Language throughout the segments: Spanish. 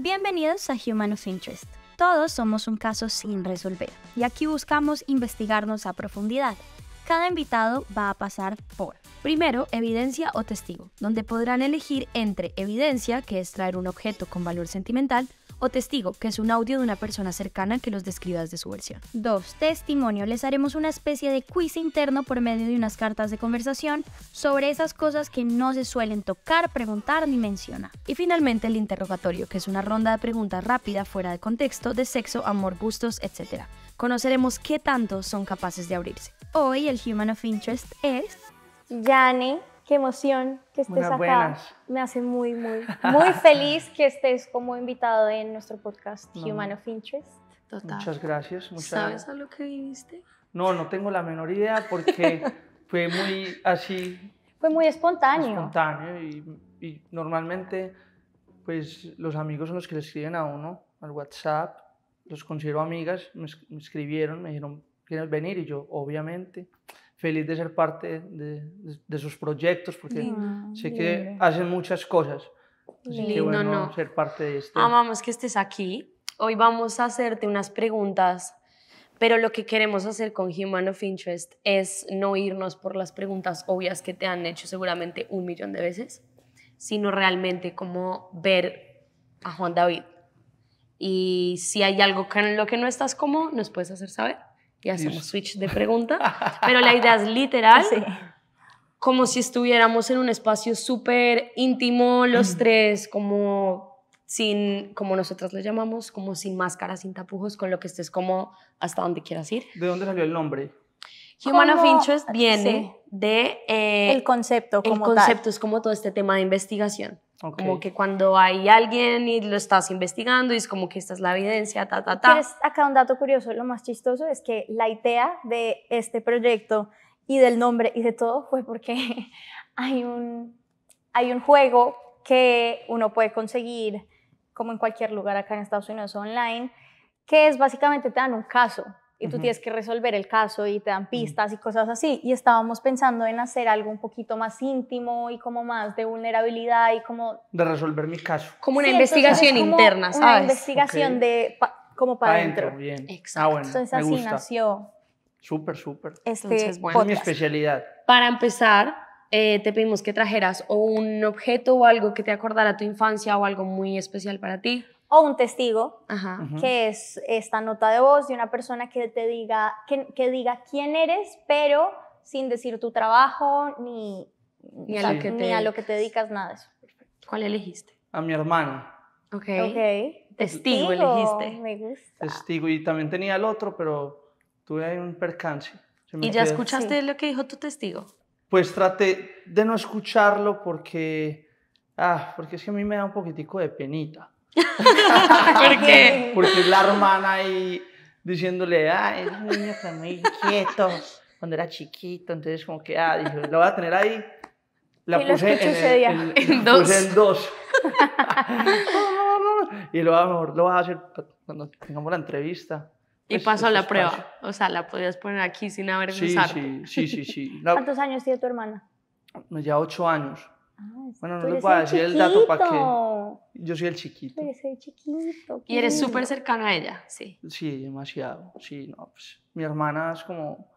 Bienvenidos a Human of Interest. Todos somos un caso sin resolver y aquí buscamos investigarnos a profundidad. Cada invitado va a pasar por Primero, evidencia o testigo, donde podrán elegir entre evidencia, que es traer un objeto con valor sentimental, o testigo, que es un audio de una persona cercana que los describas de su versión. Dos, Testimonio. Les haremos una especie de quiz interno por medio de unas cartas de conversación sobre esas cosas que no se suelen tocar, preguntar ni mencionar. Y finalmente el interrogatorio, que es una ronda de preguntas rápida fuera de contexto de sexo, amor, gustos, etc. Conoceremos qué tanto son capaces de abrirse. Hoy el Human of Interest es... Yanni qué emoción que estés acá. Me hace muy, muy, muy feliz que estés como invitado en nuestro podcast Human of Interest. Muchas gracias. ¿Sabes a lo que viviste? No, no tengo la menor idea porque fue muy así. Fue muy espontáneo. Espontáneo y, normalmente pues los amigos son los que le escriben a uno al WhatsApp, los considero amigas, me, me escribieron, me dijeron, ¿quieres venir? Y yo, obviamente feliz de ser parte de, de, sus proyectos porque sé mm, que hacen muchas cosas. Así Lindo, que bueno, no. ser parte de esto. Amamos que estés aquí. Hoy vamos a hacerte unas preguntas, pero lo que queremos hacer con Human of Interest es no irnos por las preguntas obvias que te han hecho seguramente un millón de veces, sino realmente como ver a Juan David. Y si hay algo con lo que no estás como, nos puedes hacer saber y hacemos switch de pregunta, pero la idea es literal. Como si estuviéramos en un espacio súper íntimo, los tres, como sin, como nosotros lo llamamos, como sin máscara, sin tapujos, con lo que estés como hasta donde quieras ir. ¿De dónde salió el nombre? Human of viene de... Eh, el concepto como El concepto es como todo este tema de investigación. Como que cuando hay alguien y lo estás investigando y es como que esta es la evidencia, ta, ta, ta. acá un dato curioso, lo más chistoso es que la idea de este proyecto y del nombre y de todo fue porque hay un, hay un juego que uno puede conseguir como en cualquier lugar acá en Estados Unidos online, que es básicamente te dan un caso y tú tienes que resolver el caso y te dan pistas y cosas así. Y estábamos pensando en hacer algo un poquito más íntimo y como más de vulnerabilidad y como... De resolver mi caso. Como una investigación interna, ¿sabes? Una investigación de... como para adentro. Bien. Ah, bueno, Entonces así nació. Súper, súper. Este entonces, bueno, es mi especialidad. Para empezar, eh, te pedimos que trajeras o un objeto o algo que te acordara tu infancia o algo muy especial para ti o un testigo, que es esta nota de voz de una persona que te diga, que, diga quién eres, pero sin decir tu trabajo ni, a, lo que te... dedicas, nada de eso. ¿Cuál elegiste? A mi hermano. Ok. okay. Testigo, elegiste. Me gusta. Testigo, y también tenía el otro, pero tuve ahí un percance. ¿Y ya escuchaste lo que dijo tu testigo? Pues traté de no escucharlo porque, ah, porque es que a mí me da un poquitico de penita. ¿Por Porque la hermana ahí diciéndole, ah, es niño está muy inquieto cuando era chiquito, entonces como que, ah, dijo, la voy a tener ahí. La puse en, el, en, en, dos. Puse en dos. y lo, a lo mejor vas a hacer cuando tengamos la entrevista. Y pues, pasó la prueba. O sea, la podías poner aquí sin avergonzarte. Sí, sí, sí, sí, sí. ¿Cuántos años tiene tu hermana? Ya ocho años. Ah, bueno, no le voy a decir el dato para que. Yo soy el chiquito. Pero soy chiquito. Y eres súper cercano a ella, sí. Sí, demasiado. Sí, no, pues, mi hermana es como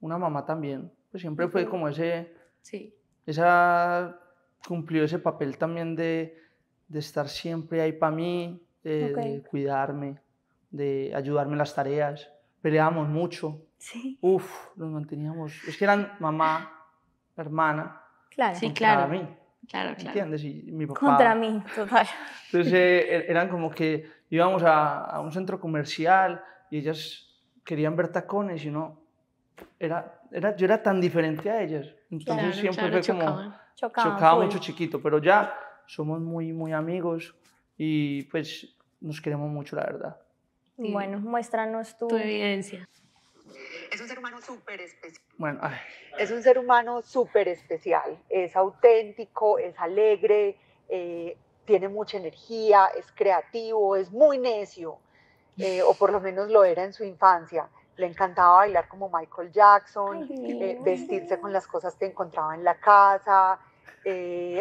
una mamá también. Pues siempre fue como ese. Sí. Esa. Cumplió ese papel también de, de estar siempre ahí para mí, de, cuidarme, de ayudarme en las tareas. Peleábamos mucho. Sí. Uf, nos manteníamos. Es que eran mamá, hermana Claro. Sí, claro. Contra mí. Claro, claro. ¿Entiendes? Contra mí, total. Entonces eh, er-, eran como que íbamos a, un centro comercial y ellas querían ver tacones y no. Era, era, yo era tan diferente a ellas. Entonces siempre fue como. chocaba mucho chiquito, pero ya somos muy, muy amigos y pues nos queremos mucho, la verdad. Bueno, muéstranos tu evidencia es un ser humano súper especial. es auténtico, es alegre, eh, tiene mucha energía, es creativo, es muy necio, eh, o por lo menos lo era en su infancia. Le encantaba bailar como Michael Jackson, eh, vestirse con las cosas que encontraba en la casa,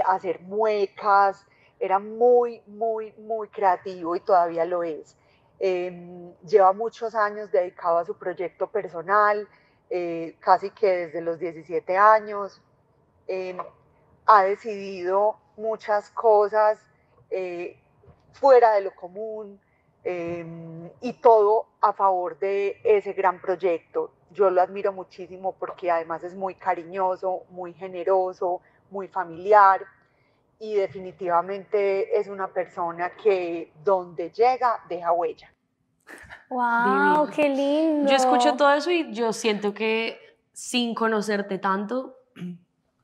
hacer muecas, era muy, muy, muy creativo y todavía lo es. Em, lleva muchos años dedicado a su proyecto personal, eh, casi que desde los 17 años. Em, ha decidido muchas cosas eh, fuera de lo común em, y todo a favor de ese gran proyecto. Yo lo admiro muchísimo porque además es muy cariñoso, muy generoso, muy familiar y definitivamente es una persona que donde llega deja huella. ¡Wow! ¡Qué lindo! Yo escucho todo eso y yo siento que sin conocerte tanto,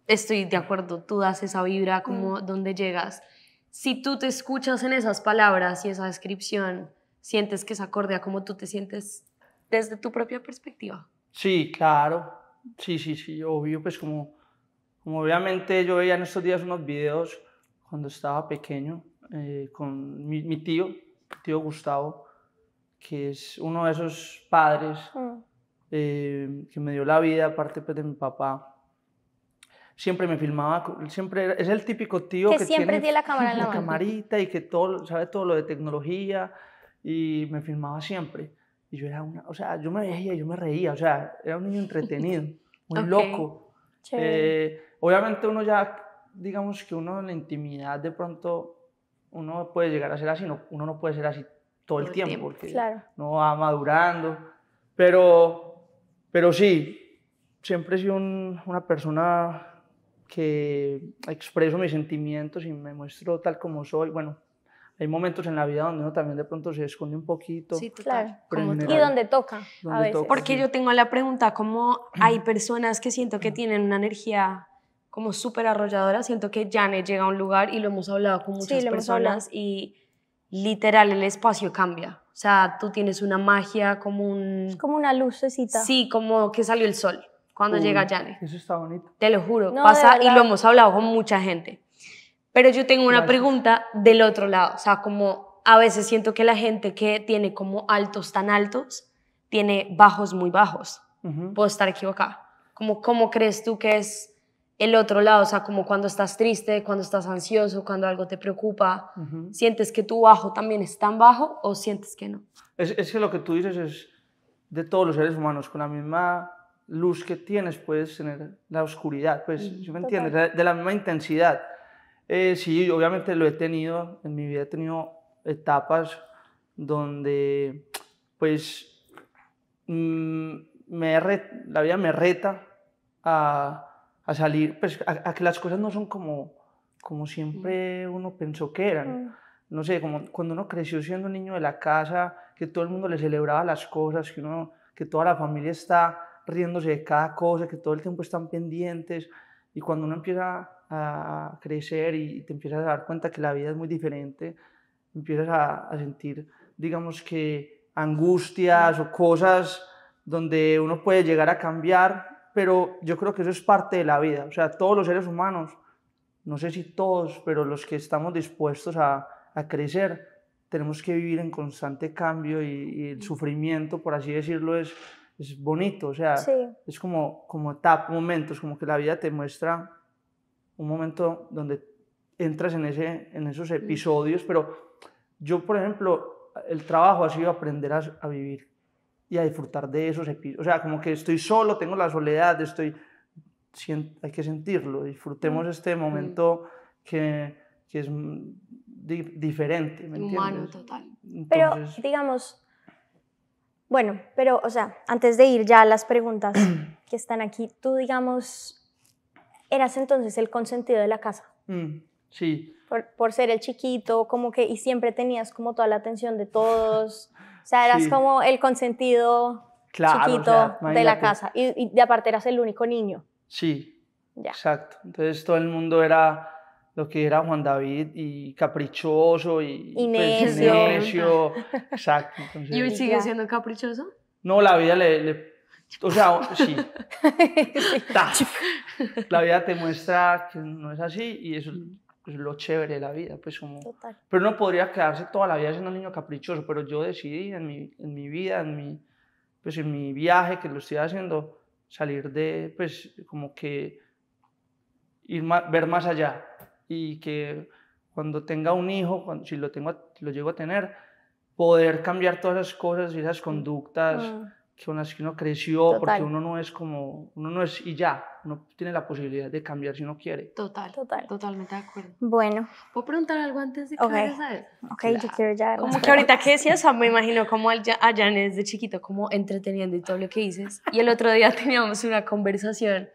estoy de acuerdo, tú das esa vibra como mm. donde llegas. Si tú te escuchas en esas palabras y esa descripción, sientes que es acorde a cómo tú te sientes desde tu propia perspectiva. Sí, claro. Sí, sí, sí, obvio, pues como como obviamente yo veía en estos días unos videos cuando estaba pequeño eh, con mi, tío, tío Gustavo, que es uno de esos padres ah. eh, que me dio la vida, aparte pues, de mi papá. Siempre me filmaba, siempre es el típico tío que, siempre tiene la cámara la, camarita y que todo, sabe todo lo de tecnología y me filmaba siempre. Y yo era una, o sea, yo me veía, yo me reía, o sea, era un niño entretenido, muy loco. Eh, Obviamente uno ya, digamos que uno en la intimidad de pronto, uno puede llegar a ser así, no, uno no puede ser así todo el, tiempo, porque no va madurando, pero, pero sí, siempre he sido una persona que expreso mis sentimientos y me muestro tal como soy, bueno, hay momentos en la vida donde uno también de pronto se esconde un poquito. Sí, claro. y donde toca. a veces. Porque yo tengo la pregunta, ¿cómo hay personas que siento que tienen una energía como súper arrolladora. Siento que Janet llega a un lugar y lo hemos hablado con muchas personas y literal el espacio cambia. O sea, tú tienes una magia como un... Es como una lucecita. Sí, como que salió el sol cuando llega Janet. Eso está bonito. Te lo juro, pasa y lo hemos hablado con mucha gente. Pero yo tengo una pregunta del otro lado, o sea, como a veces siento que la gente que tiene como altos tan altos, tiene bajos muy bajos. Puedo estar equivocada. Como, ¿Cómo crees tú que es el otro lado, o sea, como cuando estás triste, cuando estás ansioso, cuando algo te preocupa, ¿sientes que tu bajo también es tan bajo o sientes que no? Es, que lo que tú dices es de todos los seres humanos, con la misma luz que tienes puedes tener la oscuridad, pues, yo me entiendes? De la misma intensidad. Eh, sí, obviamente lo he tenido, en mi vida he tenido etapas donde, pues, mm, me la vida me reta a a salir, pues, a, que las cosas no son como, como siempre mm. uno pensó que eran. Mm. No sé, como cuando uno creció siendo un niño de la casa, que todo el mundo le celebraba las cosas, que, uno, que toda la familia está riéndose de cada cosa, que todo el tiempo están pendientes. Y cuando uno empieza a crecer y te empiezas a dar cuenta que la vida es muy diferente, empiezas a, a sentir, digamos que, angustias o cosas donde uno puede llegar a cambiar pero yo creo que eso es parte de la vida. O sea, todos los seres humanos, no sé si todos, pero los que estamos dispuestos a, a crecer, tenemos que vivir en constante cambio y, el sufrimiento, por así decirlo, es, es bonito. O sea, es como, como tap, momentos, como que la vida te muestra un momento donde entras en, ese, en esos mm. episodios, pero yo, por ejemplo, el trabajo ha sido aprender a, a vivir y disfrutar de eso, O sea, como que estoy solo, tengo la soledad, estoy... Hay que sentirlo, disfrutemos este momento que, es diferente. ¿me Humano, total. Pero, digamos, bueno, pero, o sea, antes de ir ya a las preguntas que están aquí, tú, digamos, eras entonces el consentido de la casa. Mm, sí. Por, por, ser el chiquito, como que, y siempre tenías como toda la atención de todos. O sea, eras como el consentido chiquito de la casa. Y, de aparte eras el único niño. Sí, ya. exacto. Entonces todo el mundo era lo que era Juan David y caprichoso y, pues, necio. necio. Exacto. ¿Y hoy sigue siendo caprichoso? No, la vida le, o sea, sí. sí. La vida te muestra que no es así y eso pues, lo chévere de la vida, pues como... Pero no podría quedarse toda la vida siendo un niño caprichoso, pero yo decidí en mi, vida, en mi, pues en mi viaje que lo estoy haciendo, salir de, pues como que ir ver más allá y que cuando tenga un hijo, cuando, si lo, tengo, lo llego a tener, poder cambiar todas esas cosas y esas conductas. Mm las que uno creció, porque uno no es como, uno no es y ya, uno tiene la posibilidad de cambiar si uno quiere. Total, Total. totalmente de acuerdo. Bueno. ¿Puedo preguntar algo antes de que okay. Ok, yo quiero ya. Como que ahorita que decías, me imagino como a Jan desde chiquito, como entreteniendo y todo lo que dices. Y el otro día teníamos una conversación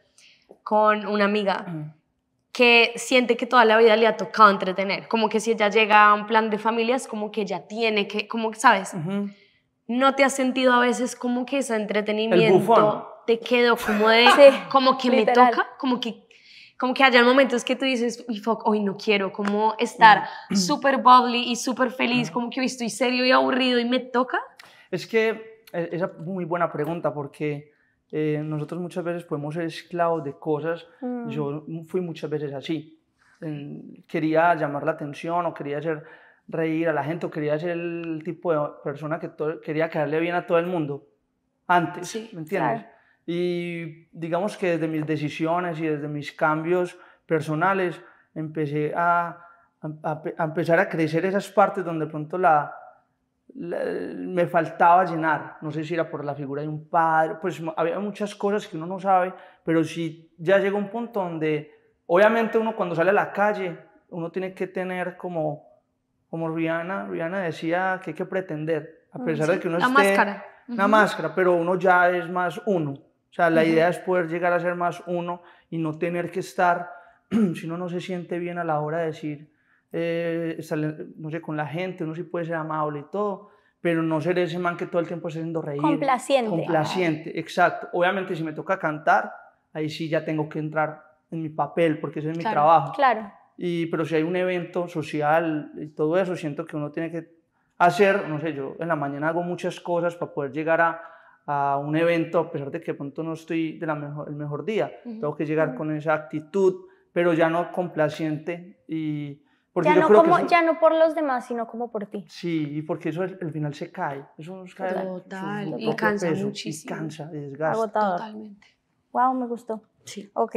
con una amiga mm. que siente que toda la vida le ha tocado entretener, como que si ella llega a un plan de familias como que ella tiene que, como que, ¿sabes? ¿No te has sentido a veces como que ese entretenimiento te quedó como de, como que me toca, como que, como que haya momentos que tú dices, fuck, hoy no quiero, como estar mm. súper bubbly y súper feliz, como que hoy estoy serio y aburrido y me toca? Es que eh, es es muy buena pregunta porque eh, nosotros muchas veces podemos ser esclavos de cosas. Mm. Yo fui muchas veces así. Quería llamar la atención o quería ser reír a la gente o quería ser el tipo de persona que quería quedarle bien a todo el mundo antes, sí, ¿me entiendes? Y digamos que desde mis decisiones y desde mis cambios personales empecé a, empezar a crecer esas partes donde pronto la, me faltaba llenar. No sé si era por la figura de un padre, pues había muchas cosas que uno no sabe, pero si ya llega un punto donde obviamente uno cuando sale a la calle, uno tiene que tener como como Rihanna, decía que hay que pretender, a mm, pesar de que uno la esté... Máscara. Una máscara, pero uno ya es más uno. O sea, la idea es poder llegar a ser más uno y no tener que estar, si uno no se siente bien a la hora de decir, eh, no sé, con la gente, uno sí puede ser amable y todo, pero no ser ese man que todo el tiempo está haciendo reír. Complaciente. Complaciente, exacto. Obviamente si me toca cantar, ahí sí ya tengo que entrar en mi papel, porque ese es mi trabajo. Claro. Y, pero si hay un evento social y todo eso, siento que uno tiene que hacer, no sé, yo en la mañana hago muchas cosas para poder llegar a, un evento, a pesar de que pronto no estoy del mejor, el mejor día. Tengo que llegar con esa actitud, pero ya no complaciente y... Porque ya, no ya no por los demás, sino como por ti. Sí, y porque eso al final se cae. Eso nos cae. Total, y cansa muchísimo. Y cansa, y desgasta. Agotador. Totalmente. Wow, me gustó. Sí. Ok,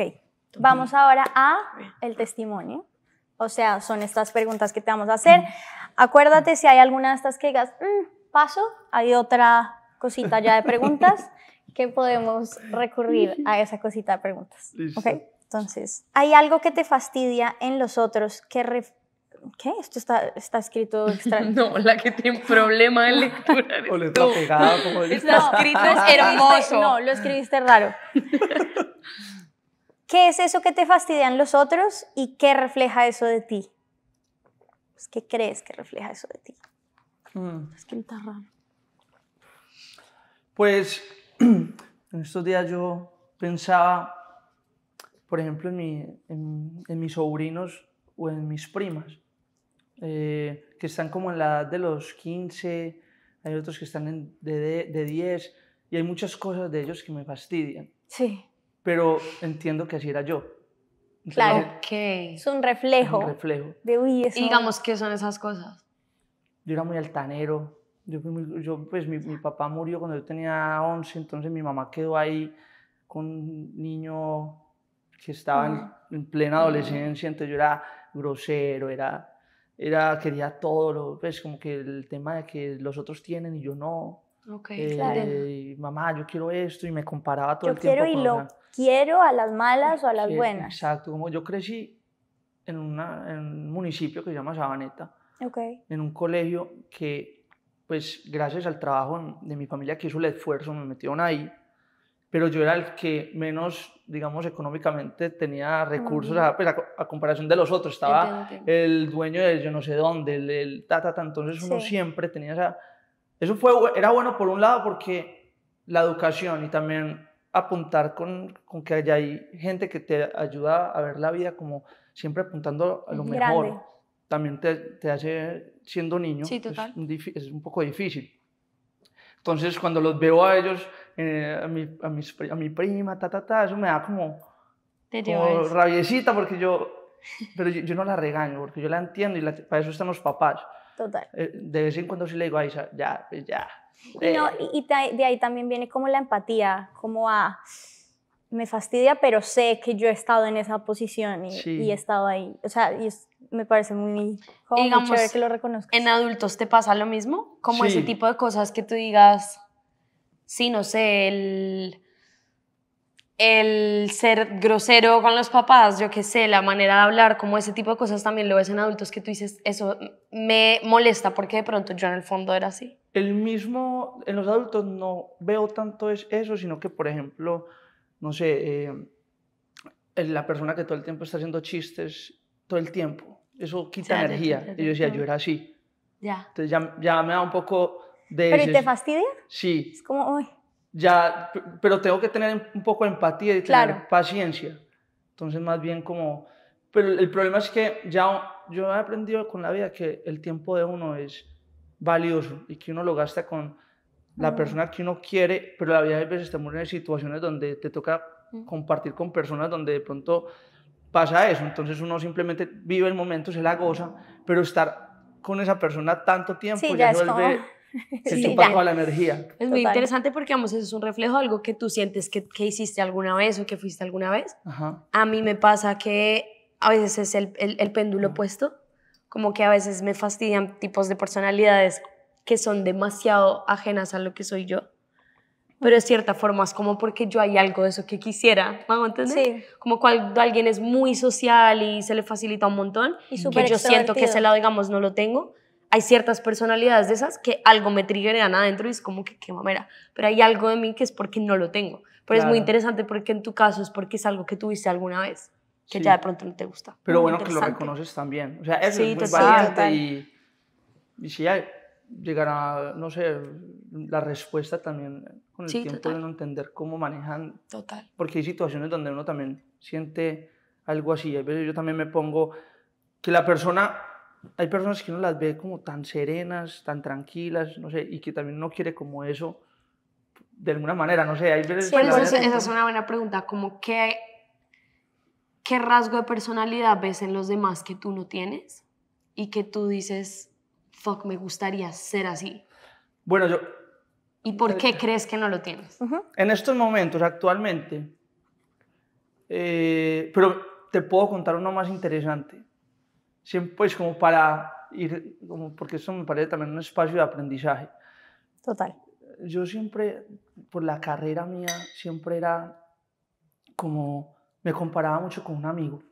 vamos ahora a el testimonio. O sea, son estas preguntas que te vamos a hacer. Acuérdate si hay alguna de estas que digas, mm, paso, hay otra cosita ya de preguntas que podemos recurrir a esa cosita de preguntas. ¿Okay? Entonces, ¿hay algo que te fastidia en los otros que... ¿Qué? Esto está, está escrito extraño. no, la que tiene problema de lectura. o está pegada como... escrito hermoso. No, lo escribiste raro. ¿Qué es eso que te fastidian los otros y qué refleja eso de ti? Pues, ¿Qué crees que refleja eso de ti? Mm. Es que está raro. Pues en estos días yo pensaba, por ejemplo, en, mis sobrinos o en mis primas, eh, que están como en la edad de los 15, hay otros que están de, de 10, y hay muchas cosas de ellos que me fastidian. Sí pero entiendo que así era yo. claro, que es un reflejo. un reflejo. De, uy, digamos, ¿qué son esas cosas? Yo era muy altanero. Yo, pues mi, papá murió cuando yo tenía 11, entonces mi mamá quedó ahí con un niño que estaba mm. en, plena adolescencia, entonces yo era grosero, era, era quería todo, lo, pues como que el tema de que los otros tienen y yo no, Ok, eh, Mamá, yo quiero esto y me comparaba todo el tiempo. Yo quiero y lo quiero a las malas o a las buenas. Exacto, como yo crecí en, en, un municipio que se llama Sabaneta, en un colegio que, pues gracias al trabajo de mi familia que hizo el esfuerzo, me metieron ahí, pero yo era el que menos, digamos, económicamente tenía ah, recursos, pues, a, comparación de los otros, estaba el dueño de yo no sé dónde, el, tata. entonces uno siempre tenía esa eso fue, era bueno por un lado porque la educación y también apuntar con, que haya hay gente que te ayuda a ver la vida como siempre apuntando a lo mejor. También te, hace, siendo niño, es, un, poco difícil. Entonces, cuando los veo a ellos, eh, a, mi, a, mi, prima, ta, eso me da como, como porque yo, pero yo, no la regaño, porque yo la entiendo y para eso están los papás. Eh, de vez en cuando sí le digo, Isa, ya, pues ya. Y, de ahí también viene como la empatía, como a, me fastidia, pero sé que yo he estado en esa posición y, he estado ahí. O sea, me parece muy, que lo reconozcas. ¿En adultos te pasa lo mismo? Como ese tipo de cosas que tú digas, sí, no sé, el el ser grosero con los papás, yo qué sé, la manera de hablar, como ese tipo de cosas también lo ves en adultos que tú dices, eso me molesta porque de pronto yo en el fondo era así. El mismo, en los adultos no veo tanto eso, sino que, por ejemplo, no sé, eh, la persona que todo el tiempo está haciendo chistes, todo el tiempo, eso quita energía. yo decía, yo era así. Ya. Entonces ya, ya me da un poco de... ¿Pero y te fastidia? Sí. Es como, uy ya, pero tengo que tener em, un poco de empatía y tener paciencia. Entonces, más bien como, pero el problema es que ya yo he aprendido con la vida que el tiempo de uno es valioso y que uno lo gasta con la persona que uno quiere, pero la vida a veces te muere en situaciones donde te toca mm. compartir con personas donde de pronto pasa eso. Entonces uno simplemente vive el momento, se la goza, pero estar con esa persona tanto tiempo ya, no es Se la energía. Es muy interesante porque, vamos, eso es un reflejo de algo que tú sientes que, hiciste alguna vez o que fuiste alguna vez. A mí me pasa que a veces es el, péndulo puesto, opuesto, como que a veces me fastidian tipos de personalidades que son demasiado ajenas a lo que soy yo. Pero de cierta forma es como porque yo hay algo de eso que quisiera, ¿me Como cuando alguien es muy social y se le facilita un montón, y que yo siento que ese lado, digamos, no lo tengo, hay ciertas personalidades de esas que algo me triggerean adentro y es como que qué mamera. Pero hay algo de mí que es porque no lo tengo. Pero es muy interesante porque en tu caso es porque es algo que tuviste alguna vez, que ya de pronto no te gusta. Pero bueno que lo reconoces también. O sea, es muy valiente y, y si ya llegará, no sé, la respuesta también con el tiempo de no entender cómo manejan. Total. Porque hay situaciones donde uno también siente algo así. A veces yo también me pongo que la persona hay personas que no las ve como tan serenas, tan tranquilas, no sé, y que también no quiere como eso de alguna manera, no sé, hay esa es una buena pregunta, como qué, qué rasgo de personalidad ves en los demás que tú no tienes y que tú dices, fuck, me gustaría ser así. Bueno, yo... ¿Y por qué eh, crees que no lo tienes? En estos momentos, actualmente, eh, pero te puedo contar uno más interesante. Siempre pues, como para ir, como, porque esto me parece también un espacio de aprendizaje Total. Yo siempre, por la carrera mía, siempre era como, me comparaba mucho con un amigo.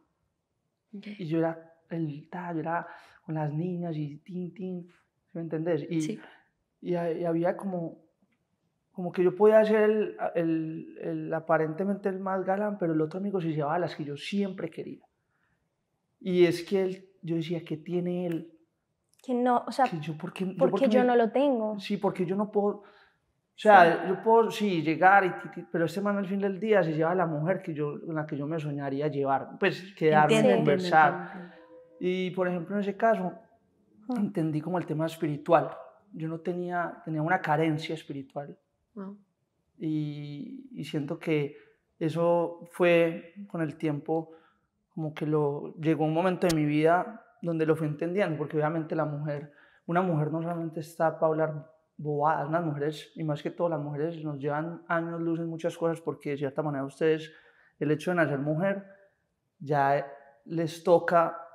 Y yo era el tal, yo era con las niñas y tin, ¿me entendés? Y, y, había como, como que yo podía ser el, el, el, aparentemente el más galán, pero el otro amigo se llevaba las que yo siempre quería. Y es que él yo decía, ¿qué tiene él? Que no, o sea, yo, porque, yo, no lo tengo. Sí, porque yo no puedo... O sea, yo puedo, sí, llegar, y, pero este man al fin del día se lleva a la mujer que yo, con la que yo me soñaría llevar, pues quedarme, Entiendo. conversar. Y por ejemplo, en ese caso, ah. entendí como el tema espiritual. Yo no tenía, tenía una carencia espiritual. Ah. Y, y, siento que eso fue con el tiempo como que lo llegó un momento de mi vida donde lo fui entendiendo, porque obviamente la mujer, una mujer no solamente está para hablar bobadas, las mujeres, y más que todo las mujeres nos llevan años luces, muchas cosas, porque de cierta manera ustedes, el hecho de nacer mujer, ya les toca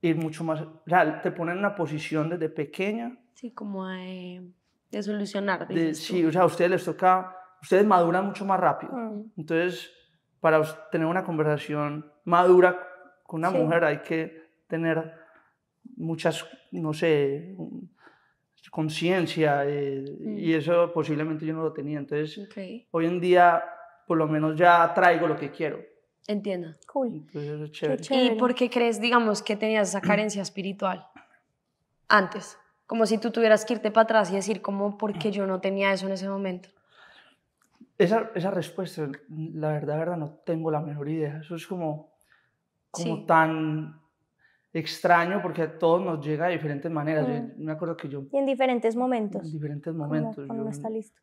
ir mucho más, o sea, te ponen en una posición desde pequeña. Sí, como de, de solucionar. sí, o sea, a ustedes les toca, ustedes maduran mucho más rápido. Ah. Entonces, para tener una conversación madura una mujer hay que tener muchas, no sé, conciencia eh, y mm. eso posiblemente yo no lo tenía. Entonces, hoy en día por lo menos ya traigo lo que quiero. Entiendo. Cool. Entonces, es ¿Y por qué crees, digamos, que tenías esa carencia espiritual antes? Como si tú tuvieras que irte para atrás y decir, ¿cómo? porque yo no tenía eso en ese momento? Esa, respuesta, la verdad, la verdad, no tengo la menor idea. Eso es como, como tan extraño porque a todos nos llega de diferentes maneras. Mm. me acuerdo que yo... Y en diferentes momentos. En diferentes momentos. cuando está listo.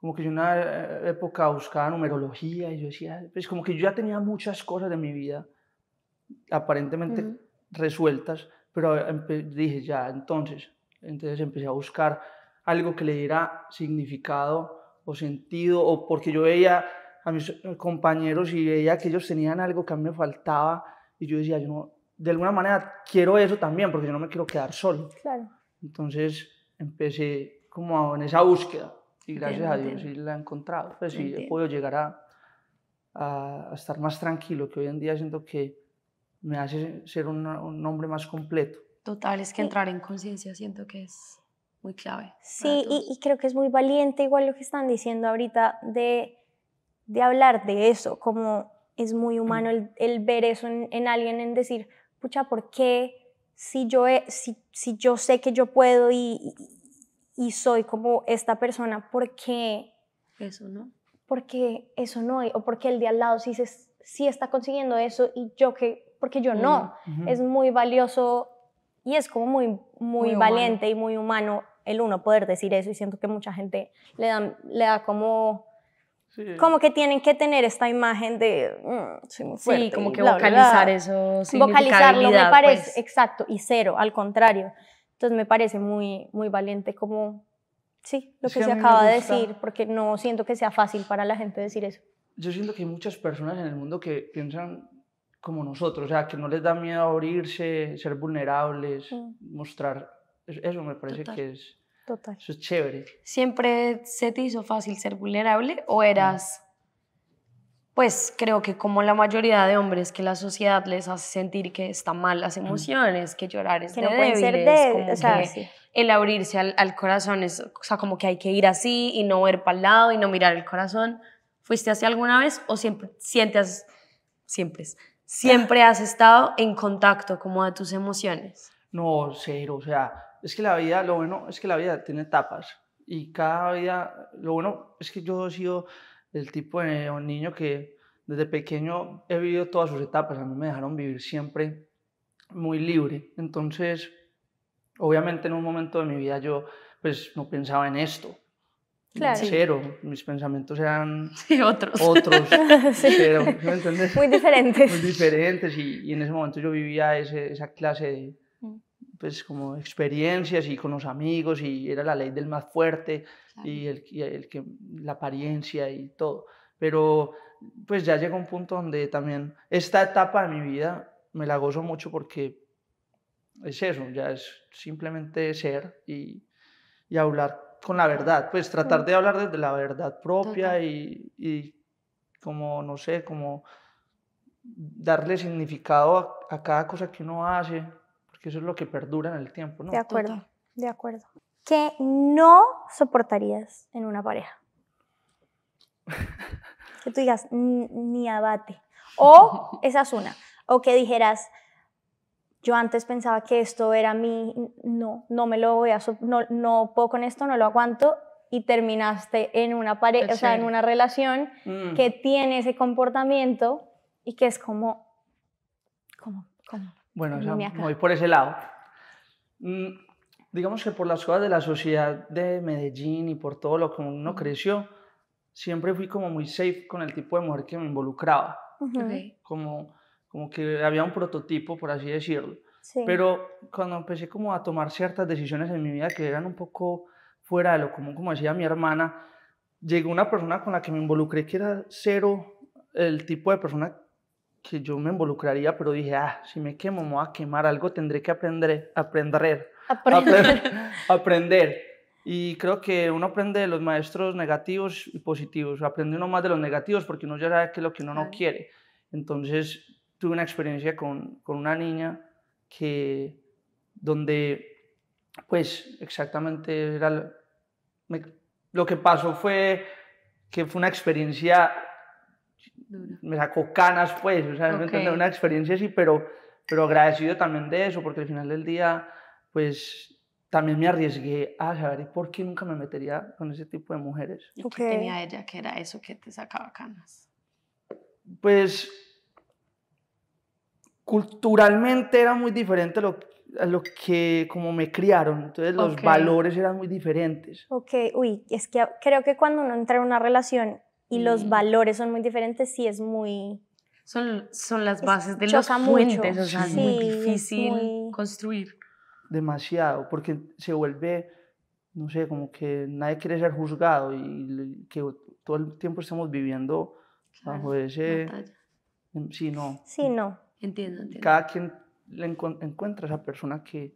Como que yo en una eh, época buscaba numerología y yo decía, pues como que yo ya tenía muchas cosas de mi vida aparentemente resueltas, pero dije ya, entonces, entonces empecé a buscar algo que le diera significado o sentido, o porque yo veía a mis eh, compañeros y veía que ellos tenían algo que a mí me faltaba, y yo decía, yo no, de alguna manera quiero eso también, porque yo no me quiero quedar solo. Claro. Entonces empecé como en esa búsqueda y gracias a Dios sí la he encontrado. Pues he podido llegar a, estar más tranquilo, que hoy en día siento que me hace ser un, hombre más completo. Total, es que entrar en conciencia siento que es muy clave. Sí, y, y, creo que es muy valiente igual lo que están diciendo ahorita de, de hablar de eso, como es muy humano el, ver eso en, alguien, en decir, pucha, ¿por qué si yo, si, si yo sé que yo puedo y, soy como esta persona, por qué? Eso, ¿no? Porque eso no, o porque el de al lado sí, se, sí está consiguiendo eso y yo que, porque yo no. Es muy valioso y es como muy, muy, valiente y muy humano el uno poder decir eso y siento que mucha gente le le da como como que tienen que tener esta imagen de mm, muy fuerte. Sí, como que vocalizar eso. Vocalizarlo me parece, pues. exacto, y cero, al contrario. Entonces me parece muy, muy valiente como, sí, lo que se acaba de decir, porque no siento que sea fácil para la gente decir eso. Yo siento que hay muchas personas en el mundo que piensan como nosotros, o sea, que no les da miedo abrirse, ser vulnerables, mm. mostrar. Eso me parece que es Total. Eso es chévere. ¿Siempre se te hizo fácil ser vulnerable o eras, pues creo que como la mayoría de hombres que la sociedad les hace sentir que están mal las mm. emociones, que llorar es que no ser o sea, el abrirse al, al, corazón es, o sea, como que hay que ir así y no ver para el lado y no mirar el corazón. ¿Fuiste así alguna vez o siempre sientes, siempre, siempre has estado en contacto como de tus emociones? No, cero, o sea, es que la vida, lo bueno es que la vida tiene etapas y cada vida, lo bueno es que yo he sido el tipo de niño que desde pequeño he vivido todas sus etapas, a mí me dejaron vivir siempre muy libre, entonces obviamente en un momento de mi vida yo pues no pensaba en esto, Claro. Cero, mis pensamientos eran sí, otros. otros sí. ¿me Muy diferentes. Muy diferentes y, en ese momento yo vivía esa clase de, pues como experiencias y con los amigos y era la ley del más fuerte y, el, el que la apariencia y todo pero pues ya llega un punto donde también esta etapa de mi vida me la gozo mucho porque es eso, ya es simplemente ser y, y hablar con la verdad, pues tratar de hablar desde la verdad propia y, y, como, no sé, como darle significado a cada cosa que uno hace que eso es lo que perdura en el tiempo, ¿no? De acuerdo, de acuerdo. ¿Qué no soportarías en una pareja? que tú digas, ni abate. O esa es una. O que dijeras, yo antes pensaba que esto era mi, no, no me lo voy a, no, no puedo con esto, no lo aguanto, y terminaste en una pareja, o sea, en una relación mm. que tiene ese comportamiento y que es como, como, como. Bueno, voy por ese lado. Mm, digamos que por las cosas de la sociedad de Medellín y por todo lo que uno creció, siempre fui como muy safe con el tipo de mujer que me involucraba. como, como que había un prototipo, por así decirlo. Pero cuando empecé como a tomar ciertas decisiones en mi vida que eran un poco fuera de lo común, como decía mi hermana, llegó una persona con la que me involucré que era cero el tipo de persona que yo me involucraría, pero dije, ah, si me quemo, me voy a quemar, algo tendré que aprender, aprender, aprender. aprender, Y creo que uno aprende de los maestros negativos y positivos, aprende uno más de los negativos porque uno ya sabe que es lo que uno no quiere. Entonces tuve una experiencia con, con una niña que, donde, pues exactamente era, lo que pasó fue que fue una experiencia me sacó canas, pues, o sea, una experiencia así, pero, pero agradecido también de eso, porque al final del día, pues, también me arriesgué a saber por qué nunca me metería con ese tipo de mujeres. ¿Y qué tenía ella que era eso que te sacaba canas? Pues, culturalmente era muy diferente lo, a lo que como me criaron, entonces los valores eran muy diferentes. Ok, uy, es que creo que cuando uno entra en una relación y los mm. valores son muy diferentes, sí es muy... Son, son las bases de los puentes, o sea, es muy difícil construir. Demasiado, porque se vuelve, no sé, como que nadie quiere ser juzgado y que todo el tiempo estamos viviendo bajo ese... Em, sí, no. Sí, no. Entiendo, entiendo. Cada quien le encuentra a esa persona que,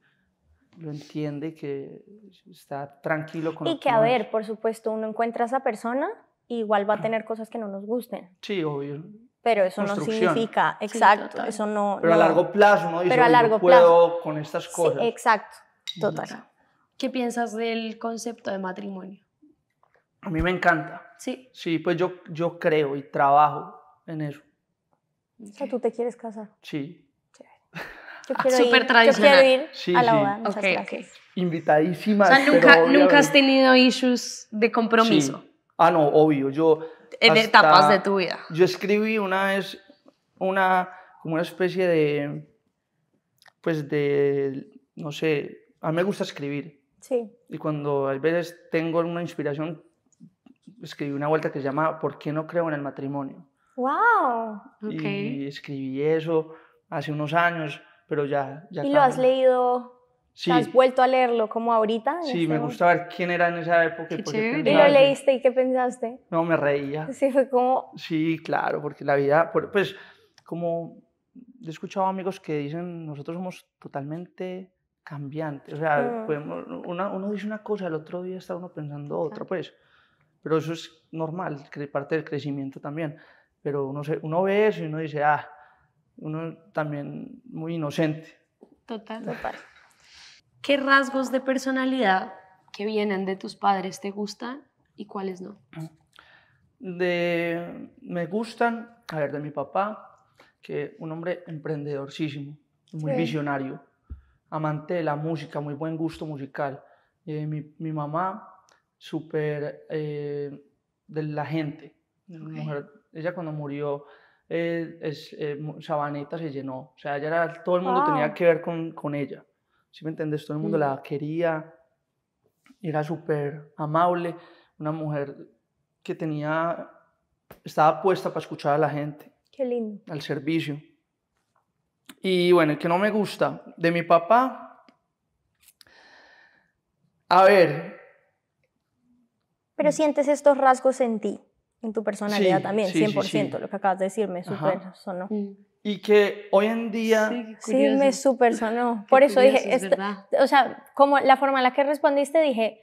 lo entiende, que está tranquilo con Y que, a ver, por supuesto, uno encuentra a esa persona igual va a tener cosas que no nos gusten. Sí, obvio. Pero eso no significa, exacto, eso no... Pero a largo plazo, ¿no? puedo con estas cosas. exacto, total. ¿Qué piensas del concepto de matrimonio? A mí me encanta. Sí. Sí, pues yo, yo creo y trabajo en eso. O ¿tú te quieres casar? Sí. Ah, yo quiero ir, a la boda. Invitadísima. O sea, nunca has tenido issues de compromiso. Ah, no, obvio, yo... En etapas de tu vida. Yo escribí una vez una, como una especie de, pues de, no sé, a mí me gusta escribir. Sí. Y cuando a veces tengo una inspiración, escribí una vuelta que se llama ¿Por qué no creo en el matrimonio? ¡Wow! Y escribí eso hace unos años, pero ya... ya ¿Y lo has leído ¿Te ¿Has vuelto a leerlo como ahorita? Sí, este me gusta ver quién era en esa época. ¿Y lo leíste y qué pensaste? No, me reía. Sí, fue como... Sí, claro, porque la vida, pues como he escuchado amigos que dicen, nosotros somos totalmente cambiantes, o sea, ah. podemos, uno dice una cosa, el otro día está uno pensando otra, pues, pero eso es normal, parte del crecimiento también, pero uno, se, uno ve eso y uno dice, ah, uno también muy inocente. Total, total. ¿Qué rasgos de personalidad que vienen de tus padres te gustan y cuáles no? De, me gustan, a ver, de mi papá, que un hombre emprendedorísimo, muy visionario, amante de la música, muy buen gusto musical. Eh, mi, mamá, súper eh, de la gente. ella cuando murió, eh, es, Sabaneta se llenó. O sea, ella todo el mundo tenía que ver con ella si me entiendes, Todo el mundo la quería, era súper amable, una mujer que tenía, estaba puesta para escuchar a la gente. Qué lindo. Al servicio. Y bueno, el que no me gusta de mi papá. A ver. Pero sientes estos rasgos en ti, en tu personalidad también, 100%, lo que acabas de decirme, súper sonó y que hoy en día... Sí, me súper sonó. Por eso dije, es este, o sea, como la forma en la que respondiste, dije,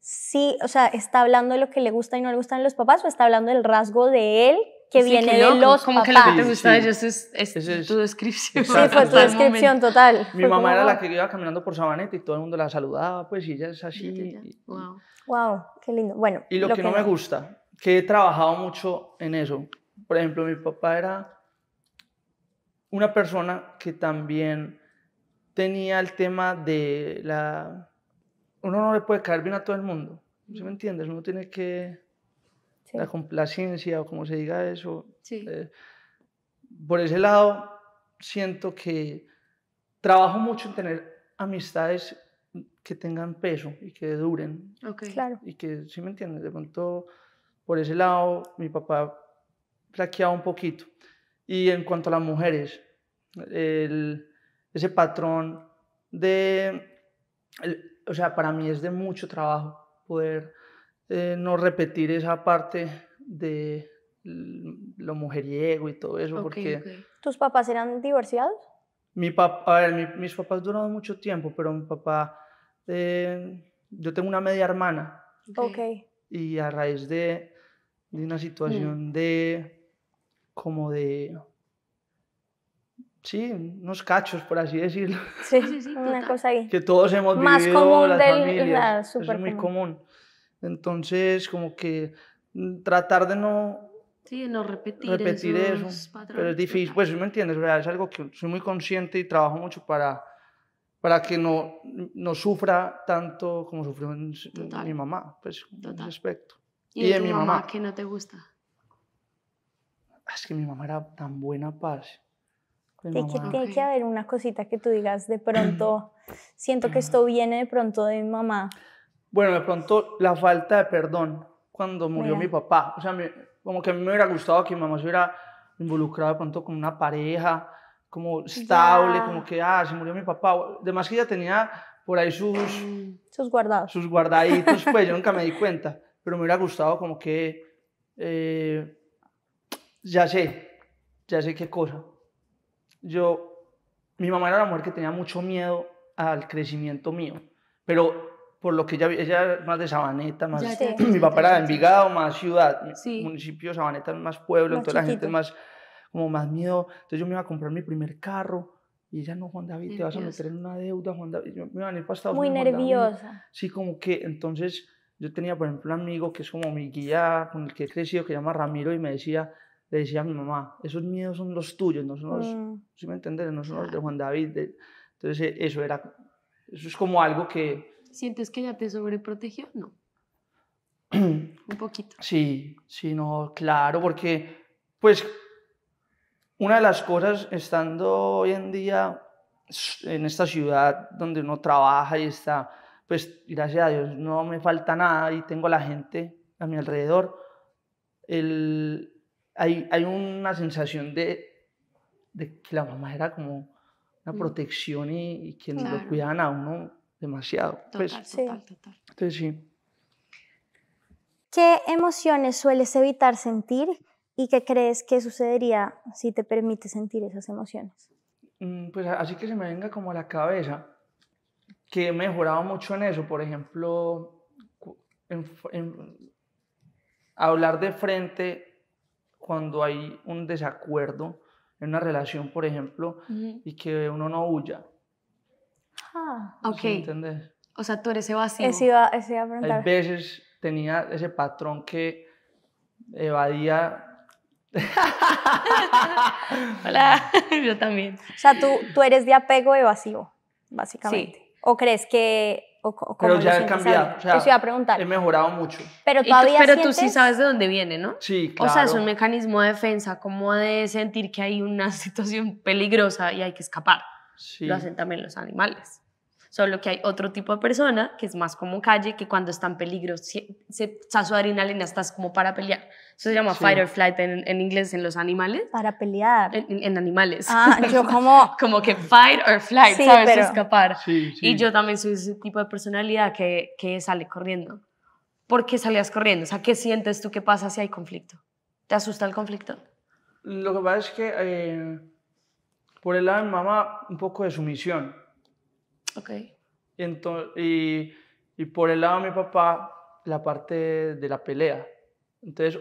sí, o sea, está hablando de lo que le gusta y no le gustan los papás o está hablando del rasgo de él que viene de los papás. Como que lo que te gusta es, es, tu descripción. Sí, fue tu descripción total. Mi mamá era la que iba caminando por Sabaneta y todo el mundo la saludaba, pues, y ella es así. Y, wow. wow, qué lindo. Bueno. Y lo, que, no me gusta, que he trabajado mucho en eso. Por ejemplo, mi papá era una persona que también tenía el tema de la... Uno no le puede caer bien a todo el mundo, ¿sí me entiendes? Uno tiene que... La complacencia o como se diga eso. Eh, por ese lado, siento que trabajo mucho en tener amistades que tengan peso y que duren. Okay. Claro. Y que, ¿sí me entiendes? De pronto, por ese lado, mi papá flaqueaba un poquito. Y en cuanto a las mujeres, ese patrón de, o sea, para mí es de mucho trabajo poder eh, no repetir esa parte de lo mujeriego y todo eso. porque ¿Tus papás eran divorciados? Mi papá, a ver, mis papás duraron mucho tiempo, pero mi papá, eh, yo tengo una media hermana. Ok. Y a raíz de, una situación mm. de como de... Sí, unos cachos, por así decirlo. Sí, sí, sí. Una cosa ahí. Que todos hemos Más vivido común las del, familias. es muy común. Entonces, como que tratar de no... Sí, no repetir, eso. Pero es difícil. Pues, ¿me entiendes? es algo que soy muy consciente y trabajo mucho para para que no, no sufra tanto como sufrió mi mamá, pues, en ese aspecto. Y, de, mi mamá, mamá, que no te gusta es que mi mamá era tan buena paz. Tiene que, haber una cosita que tú digas, de pronto, siento que esto viene de pronto de mi mamá. Bueno, de pronto la falta de perdón cuando murió mi papá. O sea, como que a mí me hubiera gustado que mi mamá se hubiera involucrado de pronto con una pareja, como estable, como que, ah, se murió mi papá. Además que ella tenía por ahí sus... Sus guardados. Sus guardaditos, pues yo nunca me di cuenta. Pero me hubiera gustado como que... Eh, ya sé, ya sé qué cosa. Yo, mi mamá era la mujer que tenía mucho miedo al crecimiento mío, pero por lo que ella, ella más de Sabaneta, más mi papá era de Envigado, más ciudad, municipio Sabaneta más pueblo, toda entonces la gente más como más miedo. Entonces yo me iba a comprar mi primer carro y ella no, Juan David, te vas a meter en una deuda, Juan David, yo me iba a venir Muy nerviosa. Sí, como que entonces yo tenía, por ejemplo, un amigo que es como mi guía con el que he crecido, que se llama Ramiro y me decía, le decía a mi mamá, esos miedos son los tuyos, no son los, mm. me no son los de Juan David. entonces eh, eso era, eso es como algo que... ¿Sientes que ya te sobreprotegió? No. Un poquito. Sí, sí, no, claro, porque pues una de las cosas estando hoy en día en esta ciudad donde uno trabaja y está, pues gracias a Dios no me falta nada y tengo la gente a mi alrededor, el, hay, hay una sensación de, de, que la mamá era como una mm. protección y, que no lo cuidaban a uno demasiado. Total, pues. total, total. Entonces sí. ¿Qué emociones sueles evitar sentir y qué crees que sucedería si te permite sentir esas emociones? Mm, pues así que se me venga como a la cabeza que he mejorado mucho en eso, por ejemplo, hablar de frente cuando hay un desacuerdo en una relación, por ejemplo, y que uno no huya. Ah, ok. O sea, tú eres evasivo. Es iba, a veces tenía ese patrón que evadía. Hola, yo también. O sea, tú, tú eres de apego evasivo, básicamente. Sí. ¿O crees que pero ya he cambiado. O sea, preguntar. He mejorado mucho. Pero todavía. Tú, pero tú sí sabes de dónde viene, ¿no? Sí, claro. O sea, es un mecanismo de defensa, como de sentir que hay una situación peligrosa y hay que escapar. Sí. Lo hacen también los animales. Solo que hay otro tipo de persona que es más como calle, que cuando está en peligro, se, su adrenalina, estás como para pelear. Eso se llama fight or flight en, en, inglés en los animales. Para pelear. En, animales. Ah, yo como. como que fight or flight, ¿sabes? Escapar. y yo también soy ese tipo de personalidad que, que sale corriendo. ¿Por qué salías corriendo? O sea, ¿qué sientes tú? que pasa si hay conflicto? ¿Te asusta el conflicto? Lo que pasa es que eh, por el lado de mamá, un poco de sumisión Okay. Y, entonces, y, y por el lado de mi papá, la parte de la pelea. Entonces,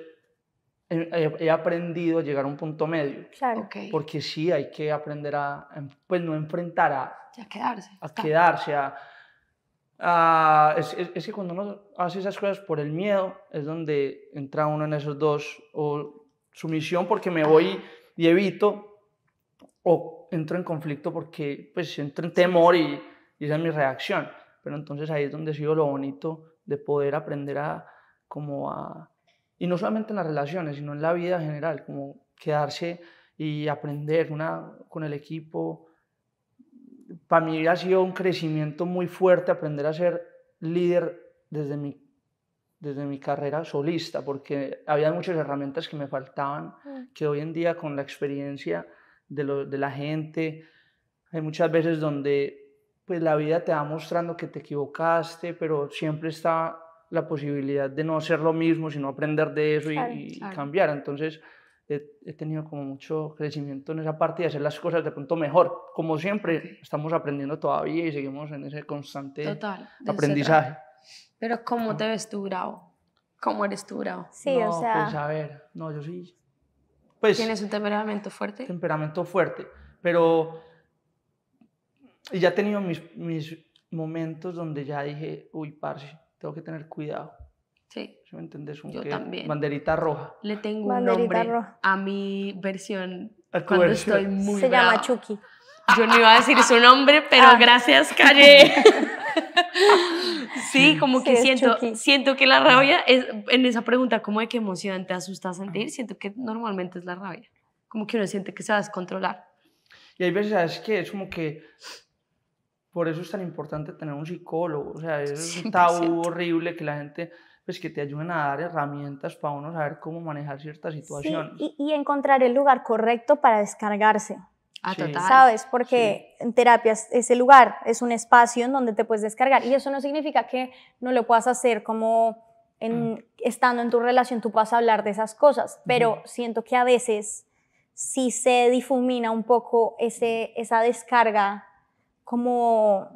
he, aprendido a llegar a un punto medio. Claro. Porque sí hay que aprender a, em, pues no enfrentar a... a quedarse. A quedarse, a... es, es, que cuando uno hace esas cosas por el miedo, es donde entra uno en esos dos, o sumisión porque me voy y evito, o entro en conflicto porque pues entro en temor y y esa es mi reacción. Pero entonces ahí es donde ha sido lo bonito de poder aprender a, como a, y no solamente en las relaciones, sino en la vida en general, como quedarse y aprender una, con el equipo. Para mí ha sido un crecimiento muy fuerte aprender a ser líder desde mi, desde mi carrera solista, porque había muchas herramientas que me faltaban, mm. que hoy en día con la experiencia de, de la gente, hay muchas veces donde pues la vida te va mostrando que te equivocaste, pero siempre está la posibilidad de no hacer lo mismo, sino aprender de eso y, cambiar. Entonces, he, tenido como mucho crecimiento en esa parte de hacer las cosas de pronto mejor. Como siempre, estamos aprendiendo todavía y seguimos en ese constante aprendizaje. Pero ¿cómo te ves tú, grado, ¿Cómo eres tú, grado. Sí, o pues, sea... Pues a ver, no, yo sí... Pues ¿Tienes un temperamento fuerte? Temperamento fuerte, pero y ya he tenido mis, momentos donde ya dije, uy, Parsi tengo que tener cuidado. Sí. Si me entendés, un Yo que, también. Banderita roja. Le tengo banderita un nombre roja. a mi versión cuando estoy muy Se llama Chucky. Yo no iba a decir su nombre, pero ah. gracias, Calle. sí, como que siento, siento que la rabia es, en esa pregunta, como de qué emoción te asusta sentir, siento que normalmente es la rabia. Como que uno siente que se va a descontrolar. Y hay veces, ¿sabes qué? Es como que por eso es tan importante tener un psicólogo, o sea, es un tabú horrible que la gente pues que te ayuden a dar herramientas para uno saber cómo manejar ciertas situaciones. y, encontrar el lugar correcto para descargarse. Ah, ¿Sabes? Porque en terapias ese lugar es un espacio en donde te puedes descargar. Y eso no significa que no lo puedas hacer como en, mm. estando en tu relación, tú puedas hablar de esas cosas. Pero siento que a veces sí se difumina un poco ese, esa descarga como,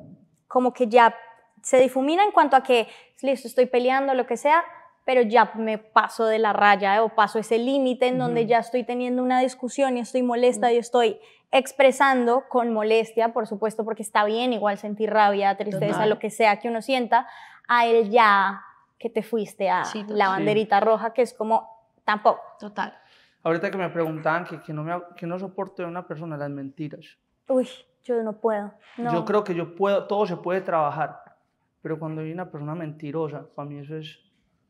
como que ya se difumina en cuanto a que, listo, estoy peleando, lo que sea, pero ya me paso de la raya o paso ese límite en donde ya estoy teniendo una discusión y estoy molesta mm. y estoy expresando con molestia, por supuesto, porque está bien igual sentir rabia, tristeza, lo que sea que uno sienta, a él ya que te fuiste a la banderita roja, que es como tampoco. Total. Ahorita que me preguntaban que, que no, me, que no soporto de una persona las mentiras. Uy yo no puedo. Yo creo que yo puedo, todo se puede trabajar, pero cuando hay una persona mentirosa, para mí eso es...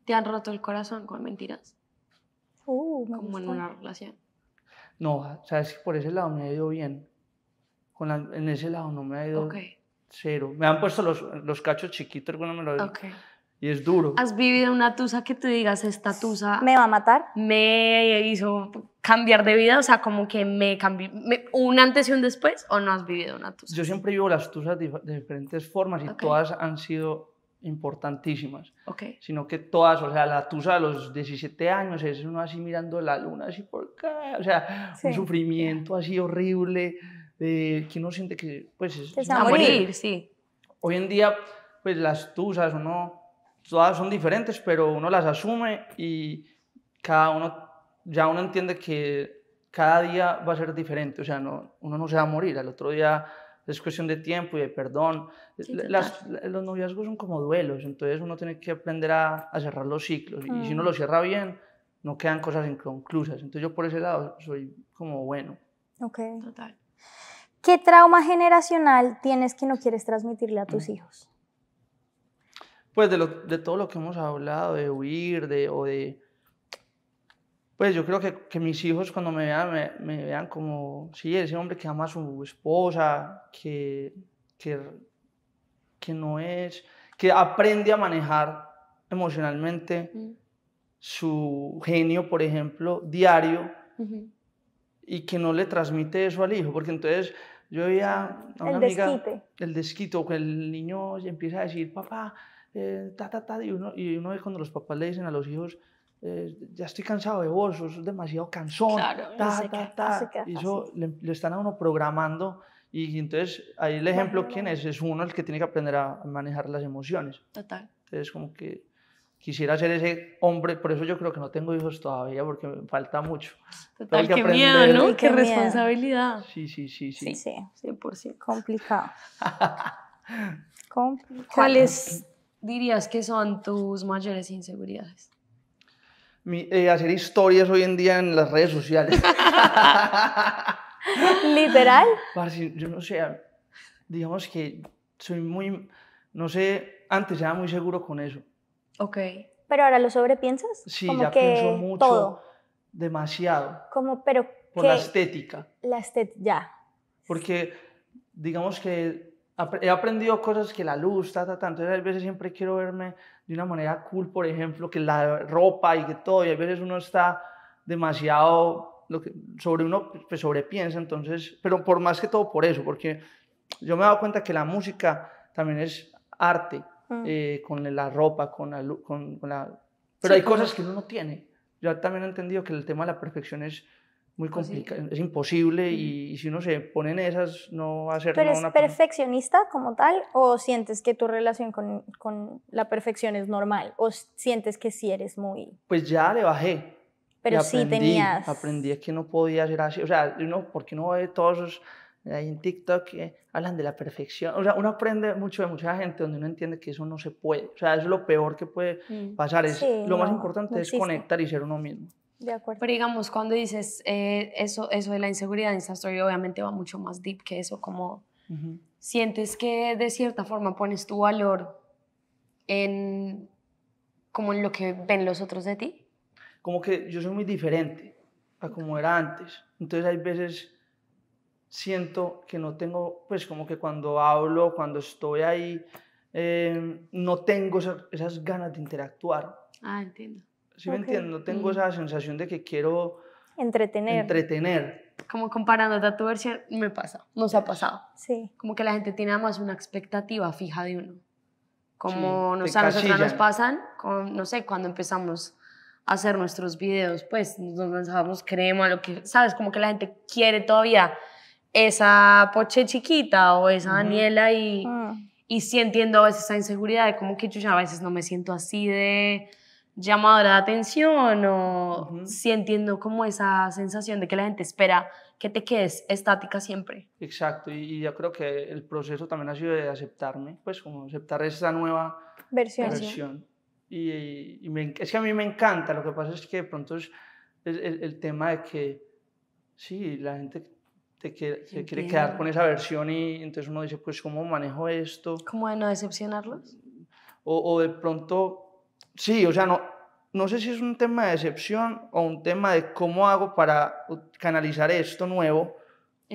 ¿Te han roto el corazón con mentiras? Uh, Como en una relación. No, sabes que por ese lado me ha ido bien. Con en ese lado no me ha ido okay. cero. Me han puesto los, cachos chiquitos, cuando me lo okay. Y es duro. ¿Has vivido una tusa que tú digas, esta tusa... Me va a matar? Me hizo cambiar de vida, o sea, como que me cambió, un antes y un después, o no has vivido una tusa. Yo siempre vivo las tusas de diferentes formas y todas han sido importantísimas. ok Sino que todas, o sea, la tusa a los 17 años es uno así mirando la luna, así por acá, o sea, un sufrimiento así horrible, de que uno siente que, pues, es, a morir. sí. Hoy en día, pues las tusas, no todas son diferentes, pero uno las asume y cada uno, ya uno entiende que cada día va a ser diferente, o sea, no, uno no se va a morir, al otro día es cuestión de tiempo y de perdón. los noviazgos son como duelos, entonces uno tiene que aprender a, cerrar los ciclos y si uno lo mm. cierra bien, no quedan cosas inconclusas. Entonces yo por ese lado soy como bueno. Ok. Total. ¿Qué trauma generacional tienes que no quieres transmitirle a tus mm. hijos? pues de, todo lo que hemos hablado, de huir, de, o de... Pues yo creo que, mis hijos cuando me vean, me, vean como, sí, ese hombre que ama a su esposa, que, que, no es, que aprende a manejar emocionalmente mm. su genio, por ejemplo, diario, y que no le transmite eso al hijo, porque entonces yo veía una el desquite. el desquito, que el niño empieza a decir, papá, eh, ta, ta, y uno, y uno ve cuando los papás le dicen a los hijos, eh, ya estoy cansado de vos, sos demasiado cansón, claro, ta, ta, ta, y eso le, están a uno programando y entonces ahí el ejemplo, ¿quién es? Es uno el que tiene que aprender a manejar las emociones. Total. Entonces como que quisiera ser ese hombre, por eso yo creo que no tengo hijos todavía, porque me falta mucho. Total, qué miedo, ¿no? Qué, qué responsabilidad. Sí, sí, sí, sí. Sí, sí, sí, por sí, complicado. complicado. ¿Cuál es dirías que son tus mayores inseguridades? Eh, hacer historias hoy en día en las redes sociales. ¿Literal? yo no sé, digamos que soy muy, no sé, antes era muy seguro con eso. Ok. Pero ahora lo sobrepiensas? Sí, ya que pienso mucho, todo. demasiado. Como, pero... Por la estética. La estética, ya. Porque digamos que he aprendido cosas que la luz, ta, tanto ta. Entonces, a veces siempre quiero verme de una manera cool, por ejemplo, que la ropa y que todo. Y a veces uno está demasiado sobre uno, pues sobrepiensa. Entonces, pero por más que todo por eso, porque yo me he dado cuenta que la música también es arte, mm. eh, con la ropa, con la. luz, pero hay cosas que uno no tiene. Yo también he entendido que el tema de la perfección es muy pues complicado, es imposible y, si uno se pone en esas no va a ser... ¿Pero es perfeccionista como tal o sientes que tu relación con, con, la perfección es normal o sientes que sí eres muy... Pues ya le bajé. Pero sí aprendí, tenías... Aprendí que no podía ser así, o sea, uno, porque no ve todos esos... Eh, ahí en TikTok que hablan de la perfección, o sea, uno aprende mucho de mucha gente donde uno entiende que eso no se puede, o sea, es lo peor que puede mm. pasar, es, lo más importante es conectar y ser uno mismo acuerdo. Pero digamos, cuando dices eh, eso, eso de la inseguridad en esta obviamente va mucho más deep que eso, como sientes que de cierta forma pones tu valor en como en lo que ven los otros de ti. Como que yo soy muy diferente a como era antes. Entonces hay veces siento que no tengo, pues como que cuando hablo, cuando estoy ahí, eh, no tengo esas ganas de interactuar. Ah, entiendo. ¿Sí me entiendo? Tengo esa sensación de que quiero entretener. entretener. Como comparándote a tu versión, me pasa, nos ha pasado. Sí. Como que la gente tiene más una expectativa fija de uno. Como sí, nos, a nos pasan, con, no sé, cuando empezamos a hacer nuestros videos, pues nos lanzamos crema, lo que, ¿sabes? Como que la gente quiere todavía esa poche chiquita o esa Daniela y, ah. y sí entiendo a veces esa inseguridad de como que yo ya a veces no me siento así de llamadora de atención o si entiendo como esa sensación de que la gente espera que te quedes estática siempre. Exacto, y, yo creo que el proceso también ha sido de aceptarme, pues como aceptar esa nueva versión. versión. Y, es que a mí me encanta, lo que pasa es que de pronto es, el, tema de que, sí, la gente te quiere, quiere quedar con esa versión y entonces uno dice, pues ¿cómo manejo esto? ¿Cómo de no decepcionarlos? o, o de pronto Sí, o sea, no, no sé si es un tema de decepción o un tema de cómo hago para canalizar esto nuevo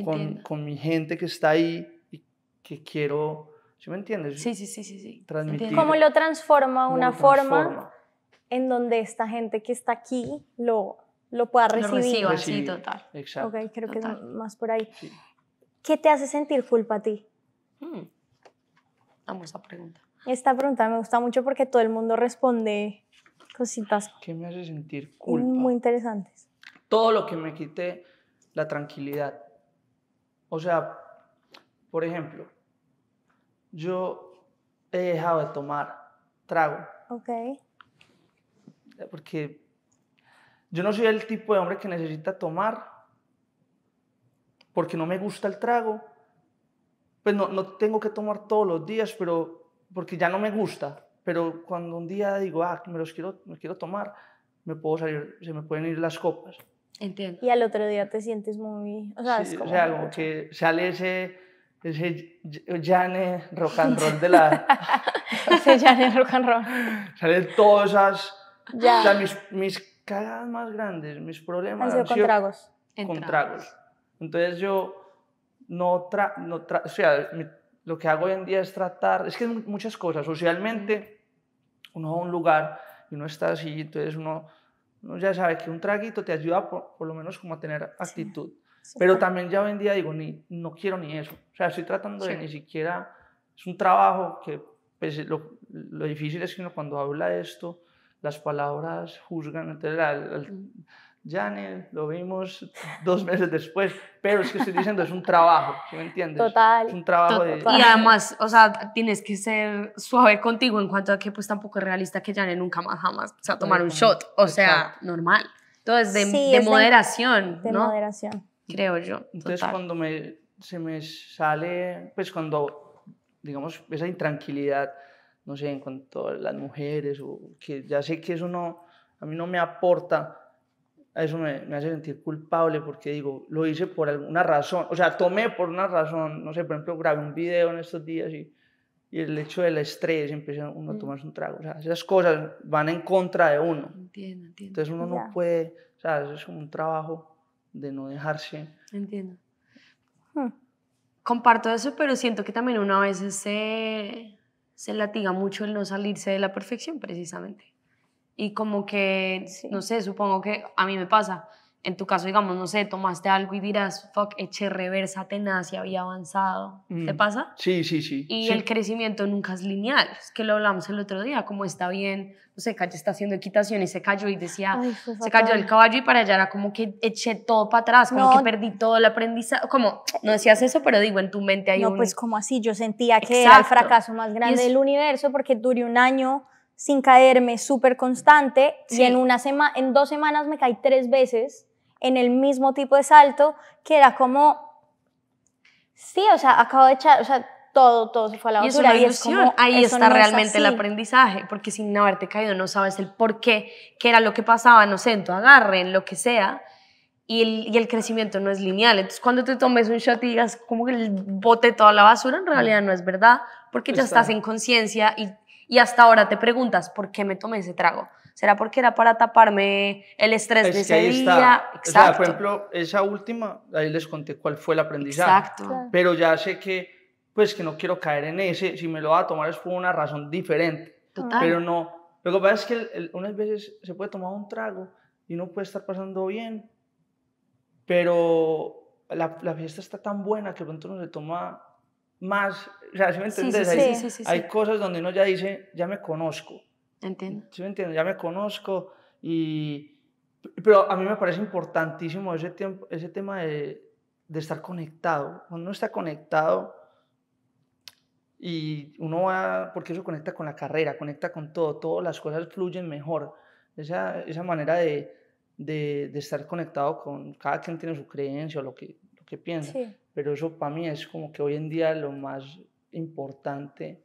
con, con, mi gente que está ahí y que quiero, ¿sí me entiendes? Sí, sí, sí, sí. Transmitir. ¿Cómo lo transforma una forma en donde esta gente que está aquí lo, lo pueda recibir? Lo reciba, sí, total. Exacto. Ok, creo que es más por ahí. ¿Qué te hace sentir culpa a ti? Hmm. Vamos a preguntar. Esta pregunta me gusta mucho porque todo el mundo responde cositas. que me hace sentir culpa? Muy interesantes. Todo lo que me quite la tranquilidad. O sea, por ejemplo, yo he dejado de tomar trago. Ok. Porque yo no soy el tipo de hombre que necesita tomar porque no me gusta el trago. Pues no, no tengo que tomar todos los días, pero porque ya no me gusta, pero cuando un día digo, ah, me los quiero, me quiero tomar, me puedo salir, se me pueden ir las copas. Entiendo. Y al otro día te sientes muy... O sea, es como, o sea, que sale ese, ese Jane rock and roll de la... ese Jane rock and roll. Salen todas esas... Ya. O sea, mis, mis cagadas más grandes, mis problemas... Han sido, con tragos. Con Entonces yo no, tra, no tra, o sea, mi lo que hago hoy en día es tratar, es que muchas cosas, socialmente uno va a un lugar y uno está así, entonces uno, ya sabe que un traguito te ayuda por, lo menos como a tener actitud. Pero también ya hoy en día digo, ni, no quiero ni eso. O sea, estoy tratando de ni siquiera, es un trabajo que pues, lo, difícil es que uno cuando habla de esto, las palabras juzgan, entonces, la Janet, lo vimos dos meses después, pero es que estoy diciendo, es un trabajo, ¿sí me entiendes? Total. Es un trabajo total. de... Y además, o sea, tienes que ser suave contigo en cuanto a que pues tampoco es realista que Janet nunca más jamás o sea, tomar un shot, o sea, normal. Entonces, de, moderación, de, ¿no? De moderación. Creo yo. Entonces, cuando me, se me sale, pues cuando, digamos, esa intranquilidad, no sé, en cuanto a las mujeres, o que ya sé que eso no, a mí no me aporta, eso me, hace sentir culpable porque digo, lo hice por alguna razón, o sea, tomé por una razón, no sé, por ejemplo, grabé un video en estos días y, el hecho del estrés, empieza uno a mm. tomarse un trago, o sea, esas cosas van en contra de uno. Entiendo, entiendo. Entonces uno no puede, o sea, eso es un trabajo de no dejarse. Entiendo. Hmm. Comparto eso, pero siento que también uno a veces se, se latiga mucho el no salirse de la perfección, precisamente y como que, no sé, supongo que a mí me pasa. En tu caso, digamos, no sé, tomaste algo y dirás, fuck, eché reversa tenaz y había avanzado. ¿Te mm. pasa? Sí, sí, sí. Y el crecimiento nunca es lineal. Es que lo hablamos el otro día, como está bien, no sé, Calle está haciendo equitación y se cayó y decía, se cayó el caballo y para allá era como que eché todo para atrás, como que perdí todo el aprendizaje. Como, no decías eso, pero digo, en tu mente hay un... No, pues como así, yo sentía que era el fracaso más grande del universo porque duré un año sin caerme, súper constante, y en, una semana, en dos semanas me caí tres veces en el mismo tipo de salto, que era como, sí, o sea, acabo de echar, o sea, todo, todo se fue a la basura. Y es una Ahí está realmente el aprendizaje, porque sin haberte caído no sabes el por qué, qué era lo que pasaba, no sé, en tu agarre, en lo que sea. Y el, crecimiento no es lineal. Entonces, cuando te tomes un shot y digas, como que bote toda la basura, en realidad no es verdad, porque ya pues estás en conciencia y y hasta ahora te preguntas por qué me tomé ese trago. ¿Será porque era para taparme el estrés de ese día? Exacto. por ejemplo, esa última, ahí les conté cuál fue el aprendizaje. Exacto. Pero ya sé que, pues, que no quiero caer en ese. Si me lo va a tomar es por una razón diferente. Total. Pero no. Lo que pasa es que unas veces se puede tomar un trago y no puede estar pasando bien, pero la, fiesta está tan buena que pronto no se toma más, o sea, ¿sí me entiendes, hay, cosas donde uno ya dice, ya me conozco. Entiendo. ¿Sí me entiendes? Ya me conozco y... Pero a mí me parece importantísimo ese, tiempo, ese tema de, estar conectado. Cuando uno está conectado y uno va, porque eso conecta con la carrera, conecta con todo, todas las cosas fluyen mejor. Esa, esa manera de, estar conectado con cada quien tiene su creencia o lo que, lo que piensa. Sí. Pero eso para mí es como que hoy en día lo más importante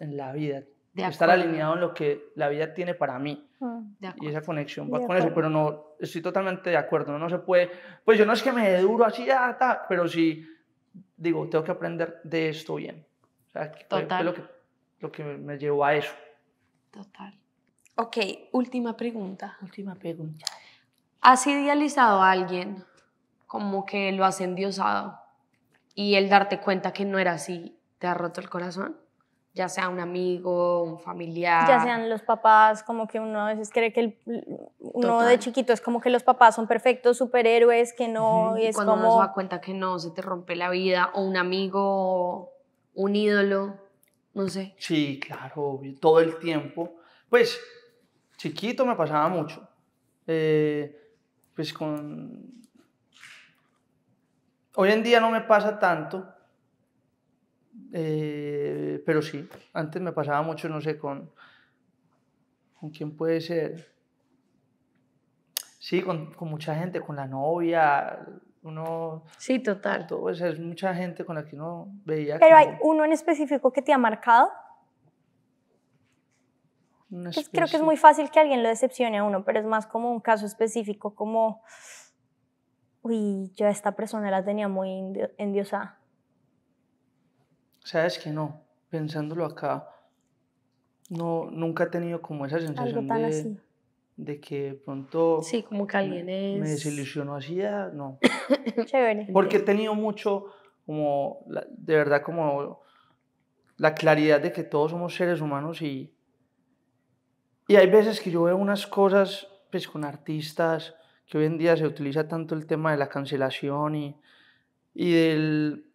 en, la vida. estar alineado en lo que la vida tiene para mí. Ah, y esa conexión va con eso, pero no, estoy totalmente de acuerdo. No, no se puede, pues yo no es que me duro así, ah, ta, pero sí, digo, tengo que aprender de esto bien. Total. lo, que, lo que me llevó a eso. Total. Ok, última pregunta. Última pregunta. ¿Has idealizado a alguien como que lo has endiosado? y el darte cuenta que no era así te ha roto el corazón, ya sea un amigo, un familiar. Ya sean los papás, como que uno a veces cree que el, uno de chiquito es como que los papás son perfectos superhéroes, que no, Cuando uno se da cuenta que no, se te rompe la vida, o un amigo, un ídolo, no sé. Sí, claro, todo el tiempo. Pues, chiquito me pasaba mucho. Eh, pues con Hoy en día no me pasa tanto, eh, pero sí, antes me pasaba mucho, no sé, con, con quién puede ser. Sí, con, mucha gente, con la novia, uno... Sí, total. o es mucha gente con la que uno veía... Pero hay uno en específico que te ha marcado. Pues creo que es muy fácil que alguien lo decepcione a uno, pero es más como un caso específico, como uy, yo a esta persona la tenía muy endiosada. Sabes que no, pensándolo acá, no, nunca he tenido como esa sensación de, que pronto... Sí, como que alguien me, es... Me desilusionó así, no. Chévere. Porque he tenido mucho, como, de verdad, como la claridad de que todos somos seres humanos y, y hay veces que yo veo unas cosas, pues, con artistas que hoy en día se utiliza tanto el tema de la cancelación y, y, del,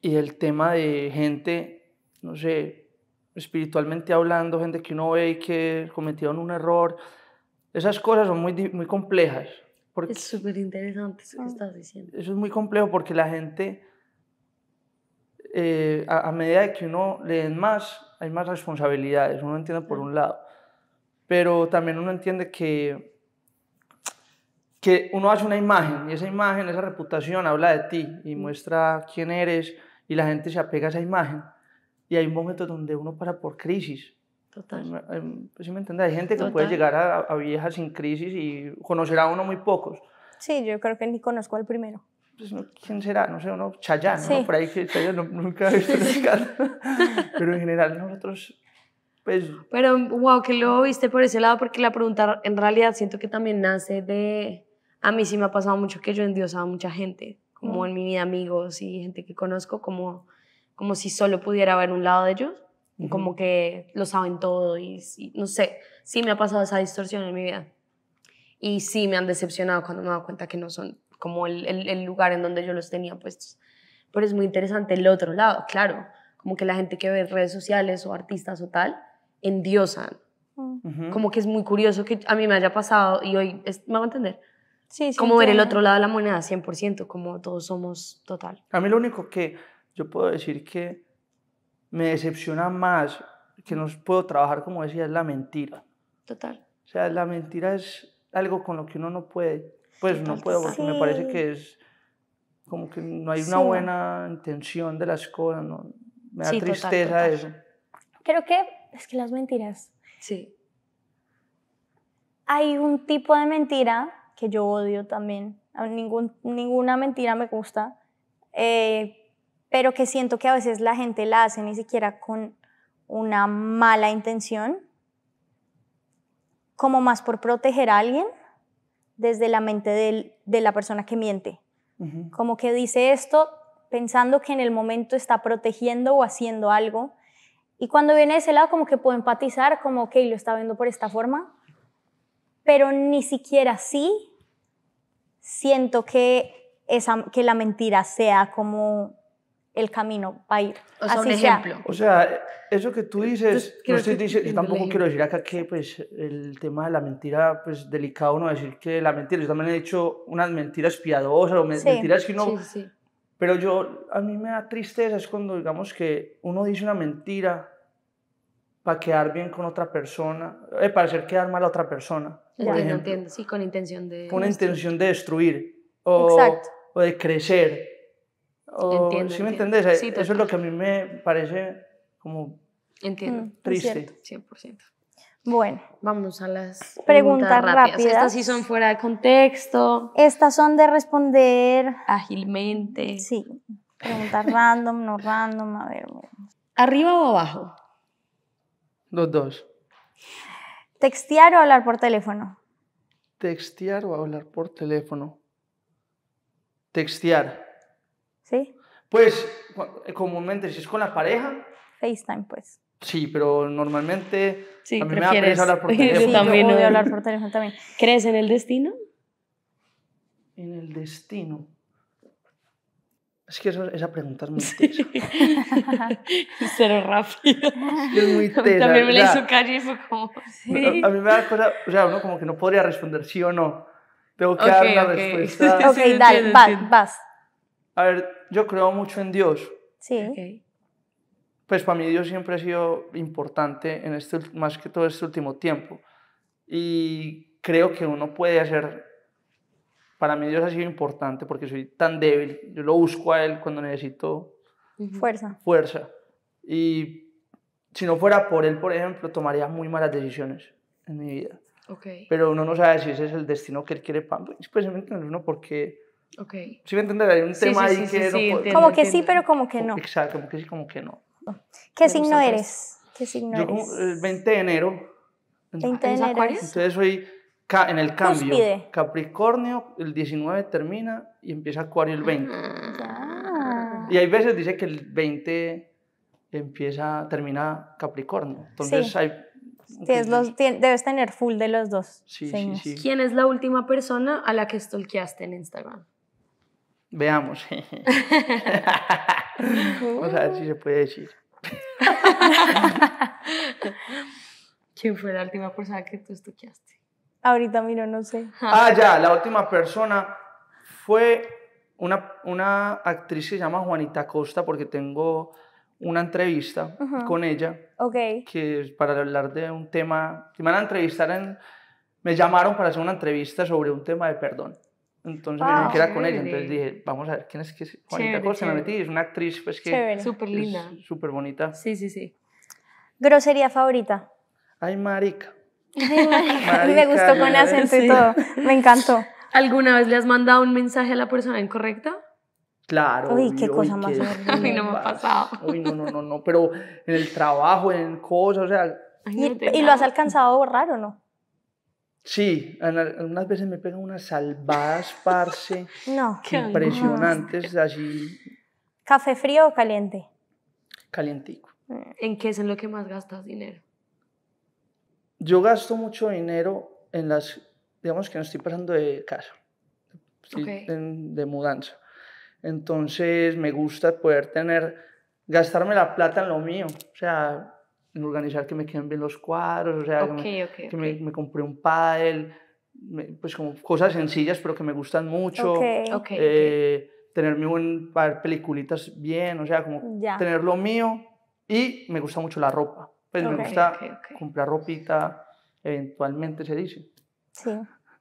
y el tema de gente, no sé, espiritualmente hablando, gente que uno ve y que cometieron un error. Esas cosas son muy, muy complejas. es súper interesante eso que estás diciendo. Eso es muy complejo porque la gente, eh, a, a, medida de que uno le den más, hay más responsabilidades. Uno entiende por un lado, pero también uno entiende que que uno hace una imagen y esa imagen, esa reputación habla de ti y mm. muestra quién eres y la gente se apega a esa imagen. Y hay un momento donde uno pasa por crisis. Total. Em, em, pues, ¿sí me entiendes? Hay gente que puede llegar a, viejas sin crisis y conocerá a uno muy pocos. Sí, yo creo que ni conozco al primero. Pues, ¿Quién será? No sé, uno, Chayán, ¿no? por ahí que Chayán nunca he visto Pero en general nosotros pues, Pero wow, que lo viste por ese lado, porque la pregunta en realidad siento que también nace de, a mí sí me ha pasado mucho que yo endiosaba a mucha gente, como mm. en mi vida amigos y gente que conozco, como, como si solo pudiera ver un lado de ellos, como que lo saben todo y, no sé, sí me ha pasado esa distorsión en mi vida. Y sí me han decepcionado cuando me he dado cuenta que no son como el, lugar en donde yo los tenía puestos. Pero es muy interesante el otro lado, claro, como que la gente que ve redes sociales o artistas o tal, endiosan. Mm. Como que es muy curioso que a mí me haya pasado y hoy, me va a entender, como ver el otro lado de la moneda 100%, como todos somos total. A mí lo único que yo puedo decir que me decepciona más, que no puedo trabajar como decía, es la mentira. Total. O sea, la mentira es algo con lo que uno no puede, pues no puedo, porque me parece que es como que no hay una buena intención de las cosas, me da tristeza eso. Creo que es que las mentiras. Sí. Hay un tipo de mentira que yo odio también. Ningún, ninguna mentira me gusta, eh, pero que siento que a veces la gente la hace ni siquiera con una mala intención, como más por proteger a alguien desde la mente de la persona que miente. Como que dice esto pensando que en el momento está protegiendo o haciendo algo. Y cuando viene de ese lado, como que puedo empatizar, como, que lo está viendo por esta forma, pero ni siquiera sí siento que, esa, que la mentira sea como el camino para ir. O sea, un ejemplo. O sea, eso que tú dices, yo, tampoco quiero decir acá que pues, el tema de la mentira, pues delicado no decir que la mentira, yo también he hecho unas mentiras piadosas o mentiras que no... Pero yo, a mí me da tristeza es cuando digamos que uno dice una mentira para quedar bien con otra persona, eh, para hacer quedar mal a otra persona. Entiendo, entiendo. Sí, con intención de... Con intención de destruir o, o de crecer. entiendo, ¿Sí me entendés? Eso es lo que a mí me parece como entiendo. Mm, triste. 100%. Bueno, vamos a las preguntas, rápidas. Estas sí son fuera de contexto. Estas son de responder ágilmente. Sí, preguntas random, no random, a ver. ¿Arriba o abajo? Los dos. ¿Textear o hablar por teléfono? Textear o hablar por teléfono. Textear. ¿Sí? Pues comúnmente, si es con la pareja. FaceTime, pues. Sí, pero normalmente sí, me da hablar por teléfono. también hablar por teléfono también. ¿Crees en el destino? En el destino. Es que eso, esa pregunta es muy tesa. Sí. Cero rápido. Es muy tesa. También me la hizo Cari y fue como... A, mí me da cosa... O sea, uno como que no podría responder sí o no. Tengo que dar una okay. respuesta. ok, dale, vas, A ver, yo creo mucho en Dios. Sí. Pues para mí Dios siempre ha sido importante, en este, más que todo este último tiempo. Y creo que uno puede hacer para mí Dios ha sido importante porque soy tan débil. Yo lo busco a Él cuando necesito fuerza. fuerza. Y si no fuera por Él, por ejemplo, tomaría muy malas decisiones en mi vida. Okay. Pero uno no sabe si ese es el destino que Él quiere para mí. Pues uno porque... Okay. ¿Sí me entiendes? Hay un tema ahí que... como que sí, pero como que no. Exacto, como que sí, como que no. ¿Qué signo eres? ¿Qué signo Yo, eres? El 20 de enero. 20 de enero. Entonces soy en el cambio. Capricornio, el 19 termina y empieza Acuario el 20. Ah. Y hay veces dice que el 20 empieza, termina Capricornio. Entonces los, debes tener full de los dos. Sí, sí, ¿Quién es la última persona a la que stalkeaste en Instagram? Veamos. Vamos a ver si se puede decir. ¿Quién fue la última persona que tú stalkeaste? Ahorita miro, no sé. Ah, ya, la última persona fue una, una actriz que se llama Juanita Costa, porque tengo una entrevista con ella. Ok. Que para hablar de un tema. Que me van a entrevistar Me llamaron para hacer una entrevista sobre un tema de perdón. Entonces me con ella. Entonces dije, vamos a ver quién es que Juanita Costa. Me Es una actriz, pues que. Súper linda. Súper bonita. Sí, sí, sí. Grosería favorita. Ay, marica. me gustó con acento y todo. Me encantó. ¿Alguna vez le has mandado un mensaje a la persona incorrecta? Claro. Uy, qué cosa más A mí no me ha pasado. Uy, no, no, no, pero en el trabajo, en cosas, o sea. ¿Y, lo has alcanzado a borrar o no? Sí, algunas veces me pegan unas salvadas, parce. no. Impresionantes, así. ¿Café frío o caliente? Calientico. Mm. ¿En qué es en lo que más gastas dinero? yo gasto mucho dinero en las, digamos que no estoy pasando de casa, de, mudanza. Entonces me gusta poder tener, gastarme la plata en lo mío, o sea, en organizar que me queden bien los cuadros, o sea, que, me, compré un pádel, pues como cosas sencillas pero que me gustan mucho. Eh, tener mi buen, ver peliculitas bien, o sea, como tener lo mío y me gusta mucho la ropa. Pues me gusta comprar ropita, eventualmente se dice. Sí.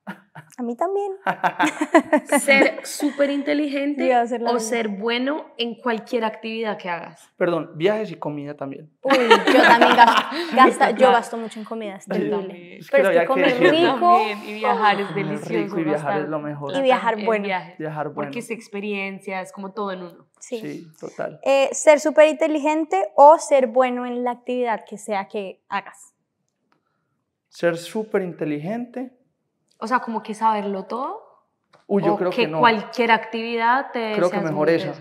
A mí también. ser súper inteligente o ser bueno en cualquier actividad que hagas. Perdón, viajes y comida también. Uy, yo también gasto, gasta, yo gasto mucho en comida, es terrible. Pero es que oh, comer rico y viajar es delicioso. y viajar es lo mejor. Y viajar bueno. viajar bueno. Porque es experiencia, es como todo en uno. Sí, total. Eh, ser súper inteligente o ser bueno en la actividad que sea que hagas. Ser súper inteligente. O sea, como que saberlo todo. Uy, yo creo que, cualquier actividad te... Creo que mejor eso.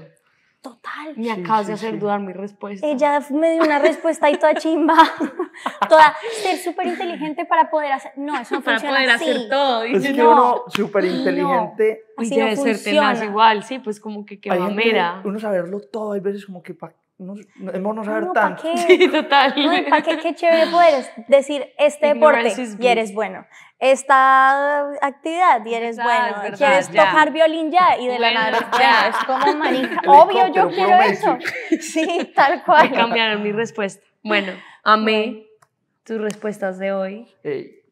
Total. Me acabas de hacer dudar mi respuesta. Ella me dio una respuesta ahí toda chimba. toda ser súper inteligente para poder hacer. No, eso no para funciona. Para poder hacer todo. es que no, uno súper inteligente. y debe ser tenaz igual, sí, pues como que qué mamera. uno saberlo todo, hay veces como que para no, hemos no saber tanto. qué? Sí, total. No, ¿Para qué? Qué chévere puedes decir este deporte y eres bueno. Esta actividad y eres bueno. Quieres tocar violín ya y de la nada Es como marica. Obvio, yo quiero eso. Sí, tal cual. Me cambiaron mi respuesta. Bueno, amé tus respuestas de hoy.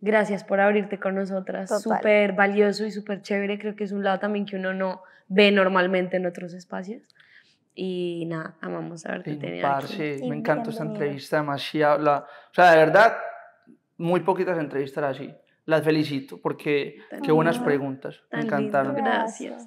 Gracias por abrirte con nosotras. Súper valioso y súper chévere. Creo que es un lado también que uno no ve normalmente en otros espacios. Y nada, amamos a ver qué tenía. me encantó esta entrevista, demasiado. o sea, de verdad, muy poquitas entrevistas así. Las felicito porque qué buenas preguntas. me encantaron. Gracias.